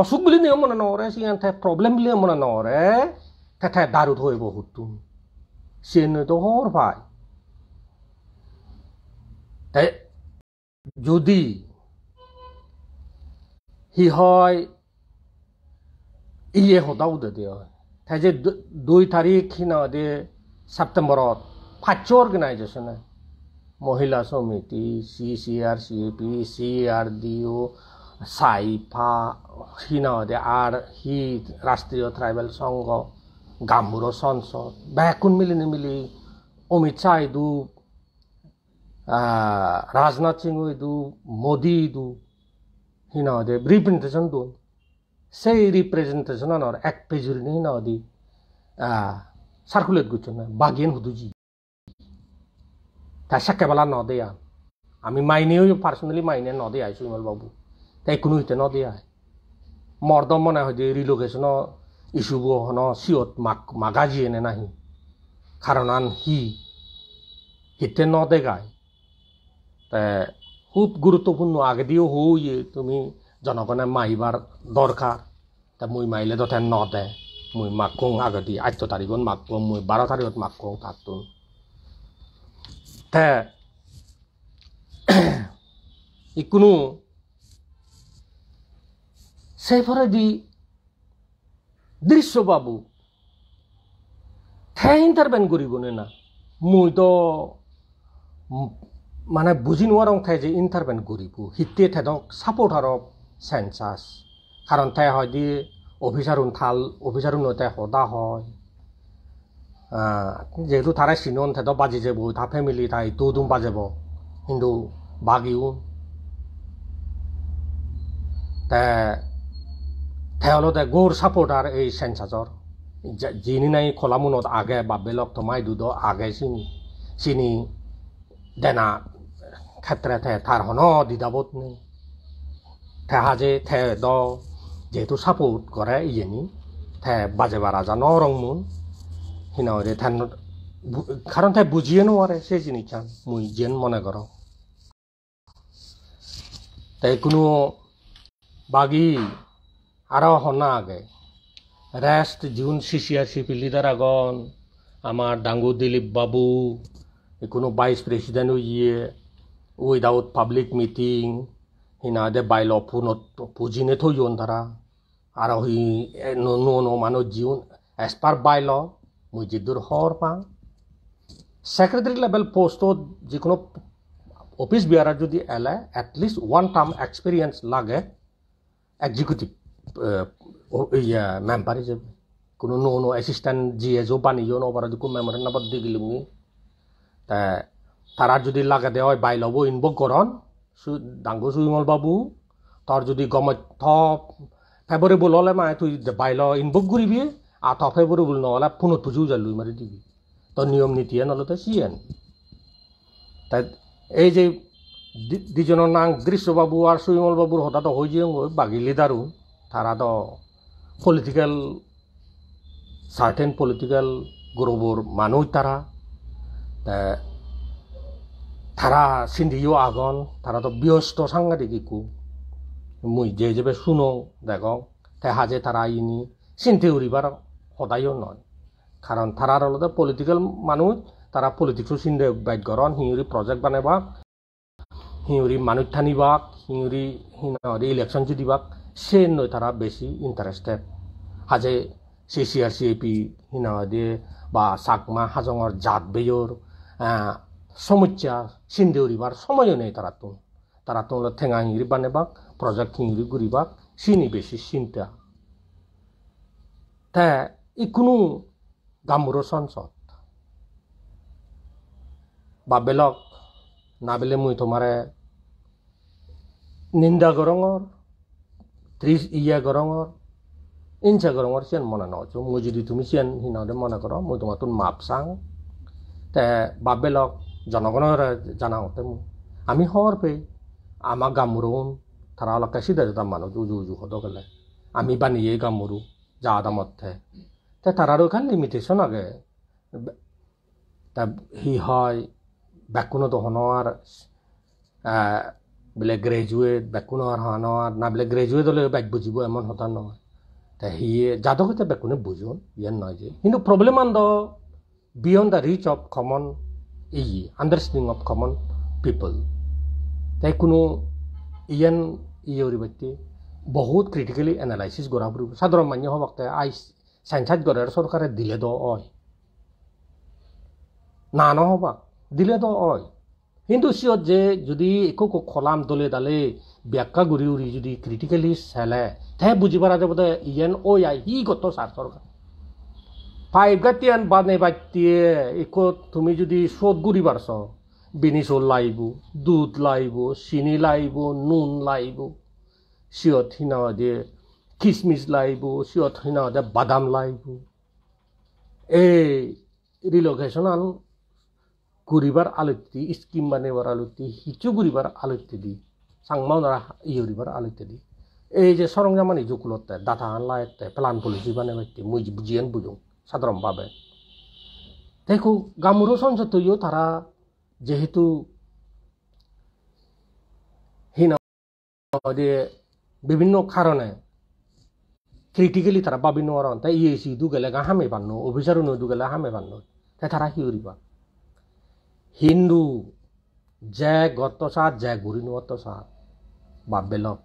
অসুখ বুলি নিয়ম মনে নৰে সিয়ান থে প্ৰব্লেম বুলি মনে নৰে থে থে দাৰুত হৈ বহুত তুমি সিয়ানতো হৰ ভাই তাই যদি সি হয় ইয়ে সদাও দে হয় হেজে দুই তারিখ নদে সেপ্টেম্বর ফাঁচো অর্গেনাইজেশনে মহিলা সমিতি C C R C P C R ডিও সাইফা হি নদে আর হি রাষ্ট্রীয় ট্রাইবেল সংঘ গাম্বুর সংসদ বেকুন মিলি নিমিলি অমিত শাহ ইদু রাজনাথ সিং ইদু মোদি ইদু দে রিপ্রেজেন্টেশন দোন সেই রিপ্রেজেন্টেশন on এক পেজুর page না na সার্কুলেট ah, circulate না na bagien huduji ta shakke bala na de আমি মাইনেও পার্সোনালি মাইনে ন দিয়ে আইছোঁ বাবু তাই কোনো হইতে ন দিয়ে আয় মর্দম মনে হয় যে রিলোকেশন ইস্যু বহন সিওত মাক মাগা জিয়ে নে নাহি কারণ আন হি হিতে ন দে গায় তা খুব গুরুত্বপূর্ণ আগে দিয়েও হই তুমি জনগণে মাৰিবাৰ দৰকাৰ তে মই মাৰিলে তথে নদে মই মাক কওঁ আগতে আঠ তাৰিখত মাক কওঁ মই বাৰ তাৰিখত মাক কওঁ তাতো তে ই কোনো সেইফৰেদি দৃশ্য পাবো থে ইণ্টাৰভেন নে না মইতো মানে বুজি নোৱাৰোঁ ঠাই যে ইণ্টাৰভেন কৰিব সিটোৱে থেদক ছাপৰ্ট আৰু চেঞ্চাছ কারণ তাই হয় হয়দি অফিচাৰ থাল অফিচাৰ উঠাই সদা হয় যেহেতু তারা চিনন তেহেঁতক বাজি যাব তাৰ ফেমিলি তাই ইটো দুম বাজিব কিন্তু বাগিও তে তেওঁলোকে গৌৰ ছাপৰ্টাৰ এই চেঞ্চাছৰ যিনি নাই খোলামুনত আগে বাবেলক তোমাই দুদ আগে চিনি চিনি দেনা ক্ষেত্ৰতে তাৰ হন দিদাবত নেই 태하제 태도 যেহেতু সাপোর্ট করে ইয়েনি থে বাজে বারা যা নরংমুন হিনরে ধ্যান কারণ তাই বুঝিয়ে নোয়ারে সেই জিনিস খান মুই জেন মনে কর তাই কোনো বাগি আর হনা আগে রেস্ট জুন সিসিয়া সিপিলিদার আগন আমার ডাঙ্গু দিলীপ বাবু কোনো ভাইস প্রেসিডেন্ট ইয়ে উইদাউট পাবলিক মিটিং ꯍꯤꯅꯥꯗꯦ 바일로 푸노 부진에 토요온다라 아라히 노노노 마노 지온 as per bylaw মুজিদুর হওয়ার পা সেক্রেটারি লেভেল পোস্ট যিকোনো অফিস বিয়ারার যদি এলে অ্যাটলিস্ট ওয়ান টার্ম এক্সপিরিয়েন্স লাগে এক্সিকিউটিভ ইয়া মেম্বার হিসেবে কোনো নো নো অ্যাসিস্ট্যান্ট জি এজও বানিয়েও নবার যদি কোনো মেম্বারের নাম্বার দিয়ে গেলুমনি তা তারা যদি লাগে দেওয়া হয় বাইলব ইনভোগ করন ডাঙ্গ চুইঙল বাবু তৰ যদি গমত ফেভৰেবল হ'লে মানে তুই বাইল ইনভোক কৰিবি আৰু থ ফেভৰেবল নহ'লে ফোনত যা লুই মাৰি দিবি তই নিয়ম নীতিয়ে তো সি চিয়েন তাই এই যে দুজনের নাম দৃশ্যবাবু আর সুইমল বাবুর হঠাৎ হয়ে যে বাগিলি দারু তারা তো পলিটিক্যাল সার্টেন পলিটিক্যাল গ্রুপর মানুষ তারা তারা সিন্ধিও আগন তারা তো ব্যস্ত সাংঘাতিক ইকু মুই যে যাবে শুনো দেখ তে হাজে তারা ইনি চিন্তে উড়িবার সদায়ও নয় কারণ তারার অলতে পলিটিক্যাল মানুষ তারা পলিটিক্সও সিন্ধে বাইক গরণ সিঁড়ি প্রজেক্ট বানাবা সিঁড়ি মানুষ থানিবাক সিঁড়ি সিঁড়ি ইলেকশন জিতিবাক সে নয় তারা বেশি ইন্টারেস্টেড হাজে C C R C A P হিনা দিয়ে বা চাকমা হাজঙর জাত বেয়র সমস্যা চিন্দেউরি বার সময়ও নেই তারা তো তারা তো ঠেঙা হিঁড়ি বানেবাক প্রজা খিঙড়ি ঘুরিবাক চিনি বেশি চিন্তা তা এ কোনো গাম্বর সংসদ বা বেলক না বেলে মুই তোমারে নিন্দা গরঙর ত্রিশ ইয়া গরঙর ইনসা গরঙর সিয়ান মনে নচ মু যদি তুমি সিয়ান হিনাওতে মনে করো মই তোমার তো মাপ চাং তে বাবেলক জনগণের হতে আমি হওয়ার পেয়ে আমার গামুরুন তারা অলকা সিধা যেতাম মানুষ উজু উজু হতো গেলে আমি বানিয়ে গামুরু যা আদা মধ্যে তা তারার ওখানে লিমিটেশন আগে তা হি হয় ব্যাকুনো দহনওয়ার বোলে গ্ৰেজুৱেট বেকুনৰ হনৰ না বোলে গ্ৰেজুৱেট হ'লে বাইক বুজিব এমন হতা নহয় তে সিয়ে যাদৱ সৈতে বেকুনে বুজোন ইয়াৰ নহয় যে কিন্তু প্ৰব্লেম আন the beyond the reach of common এই আণ্ডাৰষ্টেণ্ডিং অফ কমন পিপল তাই কোনো ইয়ান ইয়ৰ বাতি বহুত ক্ৰিটিকেলি এনালাইচিছ গঢ়া ফুৰিব সাধাৰণ মান্য হওক তাই আই চাইন্সাইড গঢ়াৰ চৰকাৰে দিলে দ অয় না নহবা দিলে দ অয় কিন্তু চিঞত যে যদি একো খলাম দলে দালে ব্যাখ্যা গুৰি উৰি যদি ক্ৰিটিকেলি চেলে তেহে বুজি পাৰা যে বোধহয় ইয়েন অ' আই সি গত চাৰ চৰকাৰ পাইপ গাতিয়ান বানে বাতিয়ে একত তুমি যদি সোদ গুড়ি পারছ বিনিসর লাইব দুধ লাইব চিনি লাইব নুন লাইব সিয়ত হিনা দিয়ে খিচমিচ লাইব সিয়ত হিনা দিয়ে বাদাম লাইব এই রিলোকেশন আন গুড়িবার আলুতি স্কিম বানেবার আলুতি হিচু গুড়িবার আলুতি দি সাংমাওনারা ইয়রিবার আলুতি দি এই যে সরঞ্জামানি জুকুলতে দাতা আনলা এতে প্লান পলিসি বানাবাইতে মুই বুঝিয়ে বুঝুন সাধারণভাবে দেখো গামুরো সংসদীয় তারা যেহেতু হীন দিয়ে বিভিন্ন কারণে ক্রিটিক্যালি তারা বাবি নোয়ারন তাই ইয়েসি e দু গেলে গা হামে পান্ন অফিসার নয় দু গেলে হামে পান্ন তাই তারা কি করিবা হিন্দু জয় গত সাত জয় গরিন অত সাত বাব্যেলক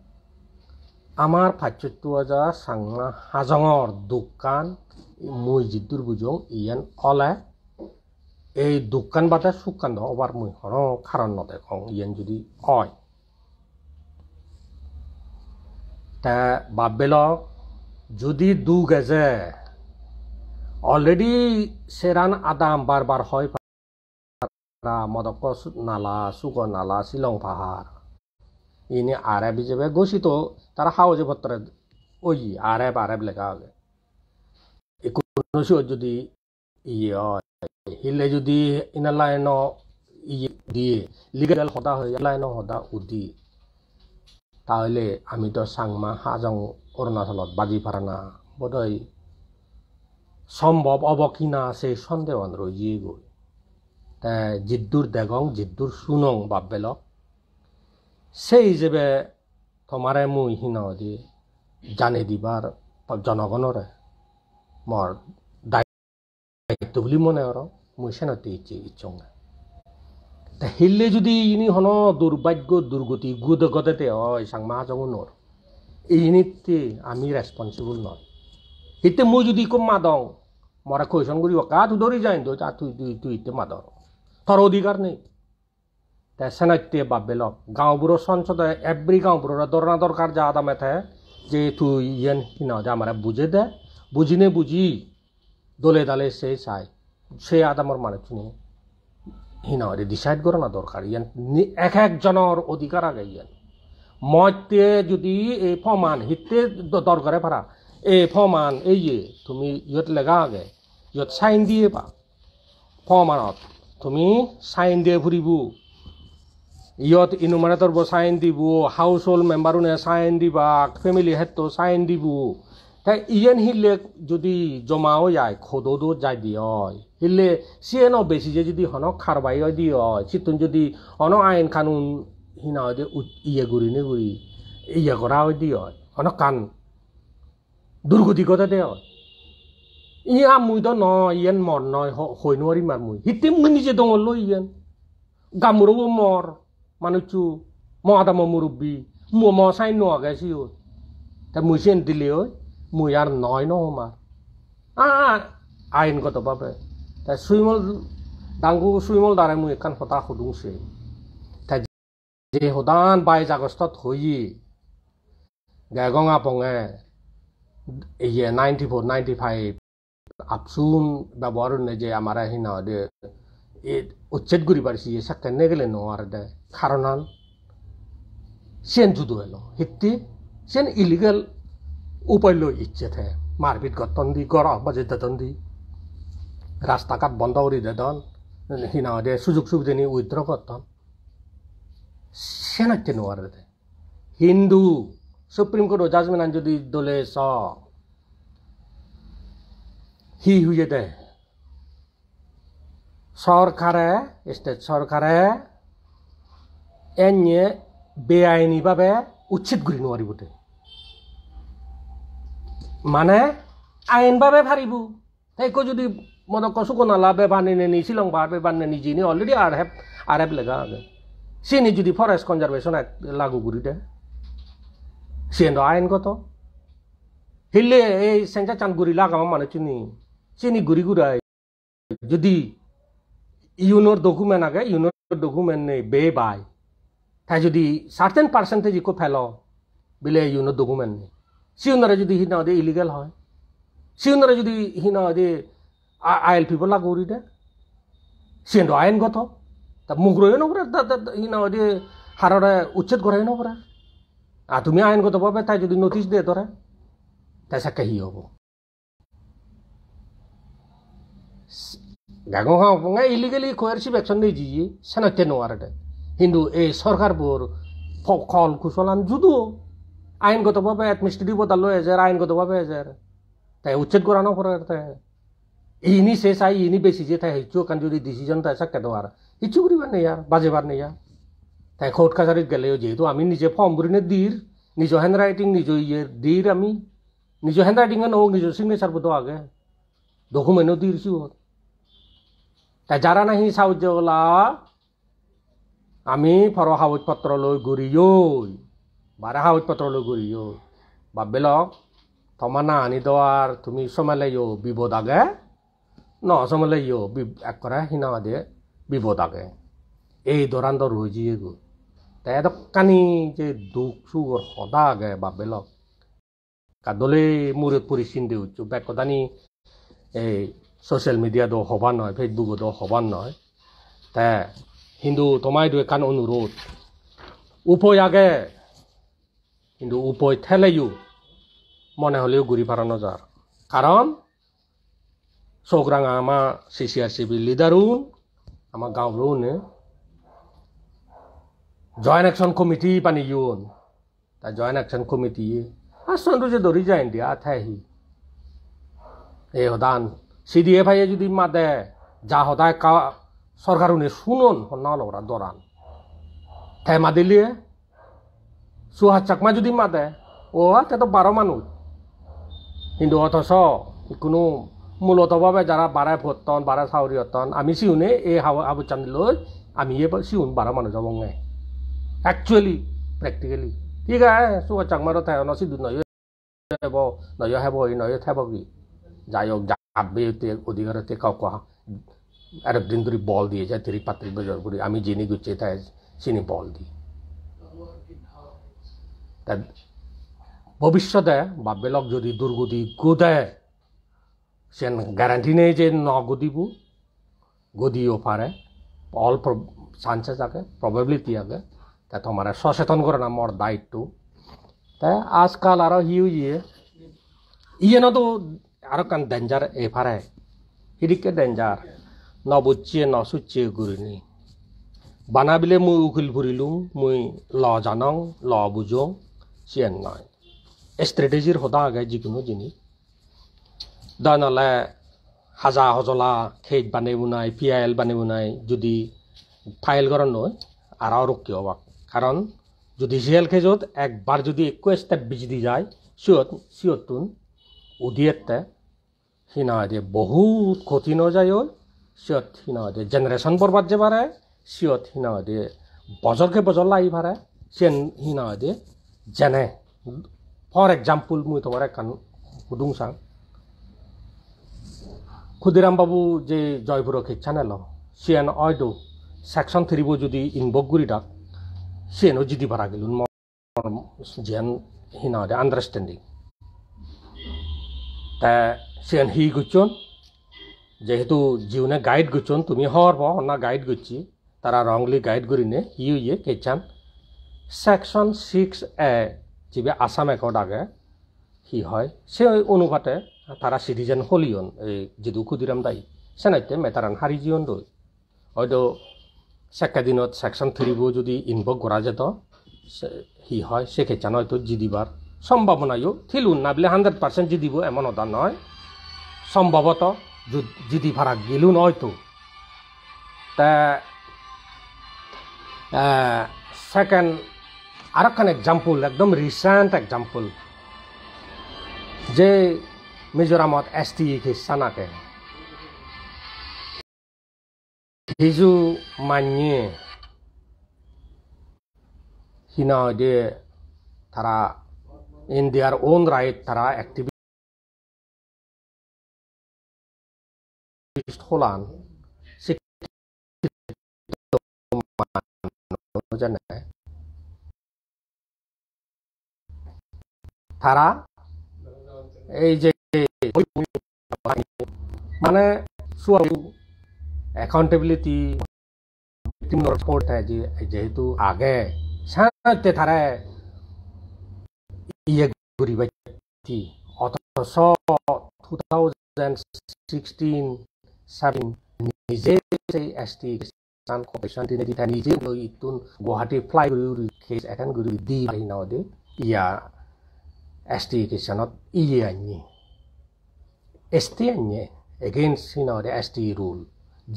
আমাৰ ভাতৃত্বজা চাংমা হাজঙৰ দোকান মই যিটোৰ বুজোঁ ইয়ান অলে এই দোকান বাদে চুকান্ধ অবাৰ মই হৰ কাৰণ নদেখোঁ ইয়ান যদি হয় তা বাবেলক যদি দু গেজে অলৰেডি চেৰাণ আদাম বাৰ বাৰ হয় মদক নালা চুক নালা শ্বিলং পাহাৰ ইনি আরব হিসেবে ঘোষিত তার হাউজে ভত্তরে ওই আরব আরব লেখা হবে একুশো যদি ইয়ে হিলে যদি ইনার লাইন ইয়ে দিয়ে লিগেল হতা হয়ে লাইন হতা উদি তাহলে আমি তো সাংমা হাজং অরুণাচলত বাজি পারা না বোধহয় সম্ভব অব না সে সন্দেহ রয়ে রইয়ে গই জিদ্দুর দেগং জিদ্দুর শুনং বাব্যেলক সেই হিসেবে তোমাৰে মই সিহঁতি জানে দিবার জনগণরে মর দায়িত্ব বলে মনে হর মই সেনাতে ইচ্ছে ইচ্ছংগা তা হেললে যদি ইনি হন দুর্ভাগ্য দুর্গতি গুদ গদেতে হয় সাংমা জগনোর এইনিতে আমি রেসপন্সিবল নয় এতে মই যদি কম মাদং মরা কৈশন করি অকা তু ধরি যাই তুই তুই তুই ইতে মাদর তোর অধিকার নেই ते सनत्य बाबेलो गाँव बुरो संसो तो एवरी गाँव बुरो रा दौड़ना दरकार যে তু ইয়েন কি না যে আমরা বুঝে দে বুঝি নে বুঝি দলে দালে সে চাই সে আদামর মানে তুমি হিন রে ডিসাইড করো না দরকার ইয়ান এক একজনের অধিকার আগে ইয়ান মতে যদি এই ফমান হিতে দরকারে ভাড়া এ ফমান এই ইয়ে তুমি ইয়ত লেগা আগে ইয়ত সাইন দিয়ে বা ফমানত তুমি সাইন দিয়ে ফুরিবু ইয়ত ইনুমারেতর সাইন দিব হাউস হোল্ড মেম্বারুনে সাইন দিবা ফ্যামিলি হেতো সাইন দিব তাই ইয়েন হিলে যদি জমাও যায় খোদো যাই দিয় হিলে সিয়েন বেশি যে যদি হন খারবাই দিয় সিতুন যদি অন আইন কানুন হিনা ইয়ে গুড়ি নে গুড়ি ইয়ে করা দিয় হন কান দুর্গতি কথা দেয় ইয়া মুই তো ন ইয়েন মর নয় হই নোৱাৰিম আৰু মই সিতে মই নিজে দঙল ইয়েন গামোৰও মৰ মানুষু মহাদাম মুরব্বী মো মশাই নোয়া গেছি ওর তা মুই সেন দিলে ওই মুই আর নয় নহমার আইনগতভাবে তাই সুইমল ডাঙ্গু সুইমল দ্বারাই মুই এখান হতা সুদুংছে তাই যে সদান বাইছ আগষ্টত হইয়ে গেগঙা পঙে ইয়ে নাইনটি ফোর নাইনটি ফাইভ আপসুন ব্যবহার যে আমার হিনা উচ্ছেদ করি পারছি সাক্ষাৎ নেগেলে নো আর দে কারণান সেন যুদু এলো হিত্তি সেন ইলিগাল উপায় লই ইচ্ছে থে মারপিট গতন দি গড় বাজে দেতন দি রাস্তাঘাট বন্ধ করে দেদন হিনা দে সুযোগ সুবিধা নিয়ে উইথড্র করতন সেন হচ্ছে নোয়ার দে হিন্দু সুপ্রিম কোর্ট জাজমেন্ট যদি দোলে স হি হুয়ে দেয় সরকারে স্টেট সরকারে এন নিয়ে বেআইনিভাবে উচ্ছেদ করি নোৱাৰিব তে মানে আইনভাবে ভারিব সেইক যদি মনে কচুকো নালা বেবানি নেনি শিলং বাহার বেবানি নিজে যিনি অলরেডি আর হেপ আর হ্যাপ লেখা আছে সিনি যদি ফরেস্ট কনজারভেশন লাগু করি দে সিএন আইন কত হিলে এই সেঞ্চা চান গুড়ি লাগাম মানে চিনি চিনি গুড়ি গুড়াই যদি ইউনোর ডকুমেন্ট আগে ইউনোর ডকুমেন্ট বে বাই তাই যদি সার্টেন পার্সেন্টেজ ইকো ফেল বিলে ইউনোর ডকুমেন্ট নেই সিউনরে যদি হিনা দে ইলিগেল হয় সিউনরে যদি হিনা দে আইল পিপল লাগু দে সিউন আইনগত তা মুখ রয়ে নগরে হিনা দে হাররে উচ্ছেদ করে নগরে আর তুমি আইনগতভাবে তাই যদি নোটিশ দিয়ে ধরে তাই সাক্ষা হি হবো गागंग इलिगेली कयरशिप एक्शन नहीं जी सेनाते नोर दे हिंदु ए सरकार बुर फखल कुसलान जुदु आइन गत भाबे एडमिनिस्ट्रेटिव दालो एजर आइन गत भाबे एजर ता उच्चत गोरानो पर ते इनी से साई इनी बेसी जे ता हिचो कान जुरी डिसीजन ता सके दोर हिचो गुरिबा ने यार बाजे बार नहीं यार ता कोर्ट कचारित गेले जे तो आमी निजे फॉर्म बुरिने दीर निजो हैंडराइटिंग निजो ये दीर आमी निजो हैंडराइटिंग नो निजो सिग्नेचर बदो आगे डॉक्यूमेंट नो दीर सी हो যারা নাহি সাহায্যলা আমি ফর হাউজ ফৰ সাৱজপত্ৰ লৈ ঘূৰি ঐ বাৰে সাৱজপত্ৰ লৈ ঘূৰি ঐ ভাবিলক থমানা আনি দোৱাৰ তুমি চমালে ইয় বিপদ আগে ন চমালে ইয় এক করে হিনা দিয়ে বিপদ আগে এই দৰান্ত ৰৈ যিয়ে গৈ তেহেঁতক কানি যে দুখ চুগৰ সদা আগে ভাবিলক কাদলে মূৰত পৰি চিন্তি উঠছোঁ বেকদানি এই ছ'চিয়েল মিডিয়াটো সভা নহয় ফেচবুকতো সভা নহয় তে কিন্তু তোমাইতো এখন অনুৰোধ উপয় আগে কিন্তু উপয় ঠেলেও মনে হ'লেও ঘূৰি ফাৰা নাযাৰ কাৰণ চৌকৰাঙা আমাৰ চি চি আৰ চি বি লিডাৰো আমাৰ গাঁৱৰো নে জইন একশ্যন কমিটি পানী ইউন তাৰ জইন একশ্যন কমিটি আচনটো যে ধৰি যায় দিয়া ঠাইহি এই সদান সিডিএফআই যদি মা দেয় যা হদায় কা সরকার উনি শুনুন হন্যাল ওরা দরান তাই মা দিলে সুহা চাকমা যদি মা দেয় ও তে তো বারো মানুষ কিন্তু অথচ কোনো মূলতভাবে যারা বারায় ভোটন বারায় সাউরি হতন আমি সিউনে এই হাবু চান্দি লই আমি এ সিউন বারো মানুষ যাব একচুয়ালি প্র্যাকটিক্যালি ঠিক আছে সুহা চাকমারও থাকে নসি নয় নয় হেব নয় থাকব কি যাই হোক আব্বেতে অধিকারতে কাউকে আরেকদিন ধরে বল দিয়ে যায় তেরি পাত্রিক বাজার করি আমি যিনি গুচ্ছে তাই সিনি বল দিই তা ভবিষ্যতে বেলক যদি দুর্গতি গোদায় সে গ্যারান্টি নেই যে ন গদিব গদিও পারে অল চান্সেস আগে প্রবেবিলিটি আগে তা তোমার সচেতন করে না মর দায়িত্ব তাই আজকাল আরও হিউ ইয়ে ইয়ে না তো কান ডেঞ্জার এফারে হিরিকে ডেঞ্জার নবুচিয়ে নসুচিয়ে গুরুনি বানাবিলে মুই উকিল ফুরিলুম মুই ল জানং ল বুঝং চিয়েন নয় স্ট্র্যাটেজির হতা আগে যিকোনো জিনিস দা নলে হাজা হজলা খেত বানাই আই এল বানাই বুনাই যদি ফাইল করার নয় আর রক্ষী হবাক কারণ যদি জিএল খেজত একবার যদি একটু স্টেপ বিজি দি যায় সিহত সিহতুন উদিয়েতে সিহঁতে বহুত ক্ষতি নযায় হ'ল চিঞত সিহঁতে জেনেৰেশ্যন বৰবাদ যে পাৰে চিঞত সিহঁতে বজৰকে বজৰ লাগি পাৰে চেন সিহঁতে যেনে ফৰ এক্সাম্পল মই তোমাৰ এখন সুধোঁ চাওঁ ক্ষুদিৰাম বাবু যে জয়পুৰৰ শিক্ষা নেল চিয়েন অইটো ছেকশ্যন থ্ৰীব যদি ইনভক কৰি তাক চিয়েনো জিতি পাৰা গেলোঁ যেন সিহঁতে আণ্ডাৰষ্টেণ্ডিং তে সেন হি গুচ্ছন যেহেতু জীবনে গাইড গুচ্ছন তুমি হর না গাইড গুচ্ছি তারা রংলি গাইড করি নে ইউ ইয়ে কেচান সেকশন সিক্স এ যে আসাম একট আগে হি হয় সে অনুপাতে তারা সিটিজেন হলিয়ন এই যদু ক্ষুদিরাম দায়ী সেনাইতে মেতারান হারি জিয়ন দই হয়তো সেকা দিনত সেকশন থ্রিব যদি ইনভোগ করা যেত হি হয় সে কেচান হয়তো জিদিবার সম্ভাবনায়ও থিলুন না বলে হান্ড্রেড পার্সেন্ট জিদিব এমন অদা নয় সম্ভবত যদি ভাড়া নয় তো তা সেকেন্ড আর একখান এক্সাম্পল একদম রিসেন্ট এক্সাম্পল যে মিজোরামত এস টি ই খ্রিস্টানাকে হিজু মানিয়ে হিনা দিয়ে তারা ইন্ডিয়ার ওন রাইট তারা অ্যাক্টিভ স্থলান তারা এই যে মানে অ্যাকাউন্টেবিলিটি যেহেতু আগে সাথে তারা ইয়ে অথচ টু থাউজেন্ড সিক্সটিন সাবিন নিজে সেই এছ টি सान कॉर्पोरेशन तिने तिथे आणि जे इथून गुवाहाटी फ्लाय करू खेस एखान करू दी बाई नावदे या एस टी केशनात इये आणि एस टी आणि एगेन्स्ट ही नावदे एस टी रूल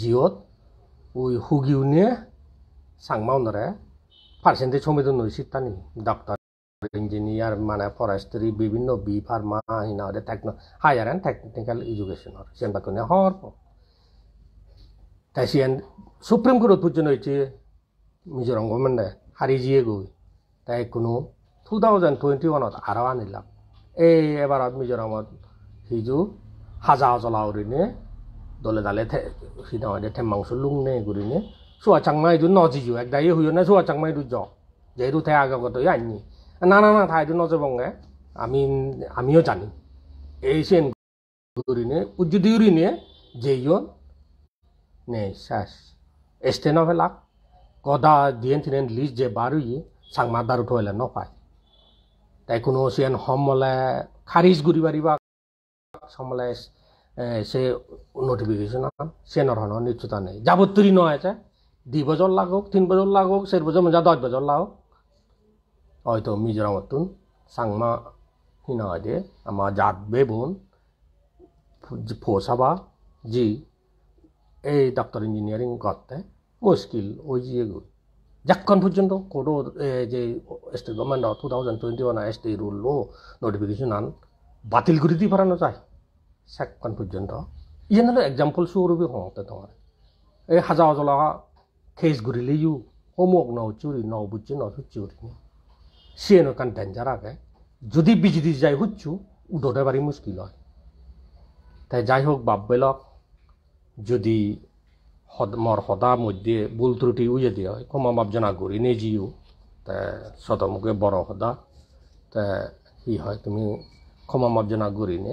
जिओत उई हुगिवने सांगमावणारे পার্সেন্টেজ সমেত নৈশিতানি ডাক্তার ইঞ্জিনিয়ার মানে ফরেস্ট্রি বিভিন্ন বি ফার্মা হিনা হায়ার এন্ড টেকনিক্যাল এডুকেশনের সেনবাকুনে হওয়ার 다시 한 সুপ্রিম কোর্টত পর্যন্ত হয়েছে মিজোরাম গভর্নমেন্টে হারিয়ে দিয়ে গৈ তাই কোনো টু থাউজেণ্ড টুৱেণ্টি ওৱানত আৰু আনিলাক এই এবাৰত মিজোৰামত সিজু হাজা হজলা উৰিনে দলে দালে সিদিনাখনে ঠেমাংচ লুংনে গুৰিনে চোৱা চাংমা এইটো নজিজু একদায়ে হুইয় নে চোৱা চাংমা এইটো যাওঁ যিহেতু ঠাই আগত আনি না না না ঠাইটো নজবংগে আমি আমিও জানি এই চেন গুৰিনে উজ্জুদি উৰিনে যেইজন Nessas. Este novela, koda dientinen lis je baru ye, sang madaru toile no pai. তাই কোনো সিয়ান সমলে খারিজ গুড়ি পাৰিবা সমলে সে নোটিফিকেশন সেনর হন নিশ্চয়তা নেই যাবতীয় নয় আছে দুই বছর লাগক তিন বছর লাগক চার বছর মজা দশ বছর লাগক হয়তো মিজোরামতুন সাংমা হিনা হয় দে আমার জাত বে বোন ফোসাবা জি এই ডক্টর ইঞ্জিনিয়ারিং করতে মুশকিল ওই যে যাক্ষণ পর্যন্ত কোনো যে state government two thousand twenty one S T rule ও নোটিফিকেশন আন বাতিল করে দিয়ে পারানো যায় সেক্ষণ পর্যন্ত ইয়ে নাহলে এক্সাম্পল স্বরূপে হতে তোমার এই হাজা অজলা খেস ঘুরিলেইও অমুক ন চুরি ন বুঝছে ন চুরি সে নকান ডেঞ্জার আগে যদি বিজি বিজলি যাই হচ্ছু উঠোতে বাড়ি মুশকিল হয় তাই যাই হোক বাপ বেলক যদি মর হদা মধ্যে ভুল ত্রুটি উইয়ে দিয়া হয় ক্ষমা মাপ জানা করি নে জিও তা সদমুখে বড় হদা তা কি হয় তুমি ক্ষমা মাপ করি নে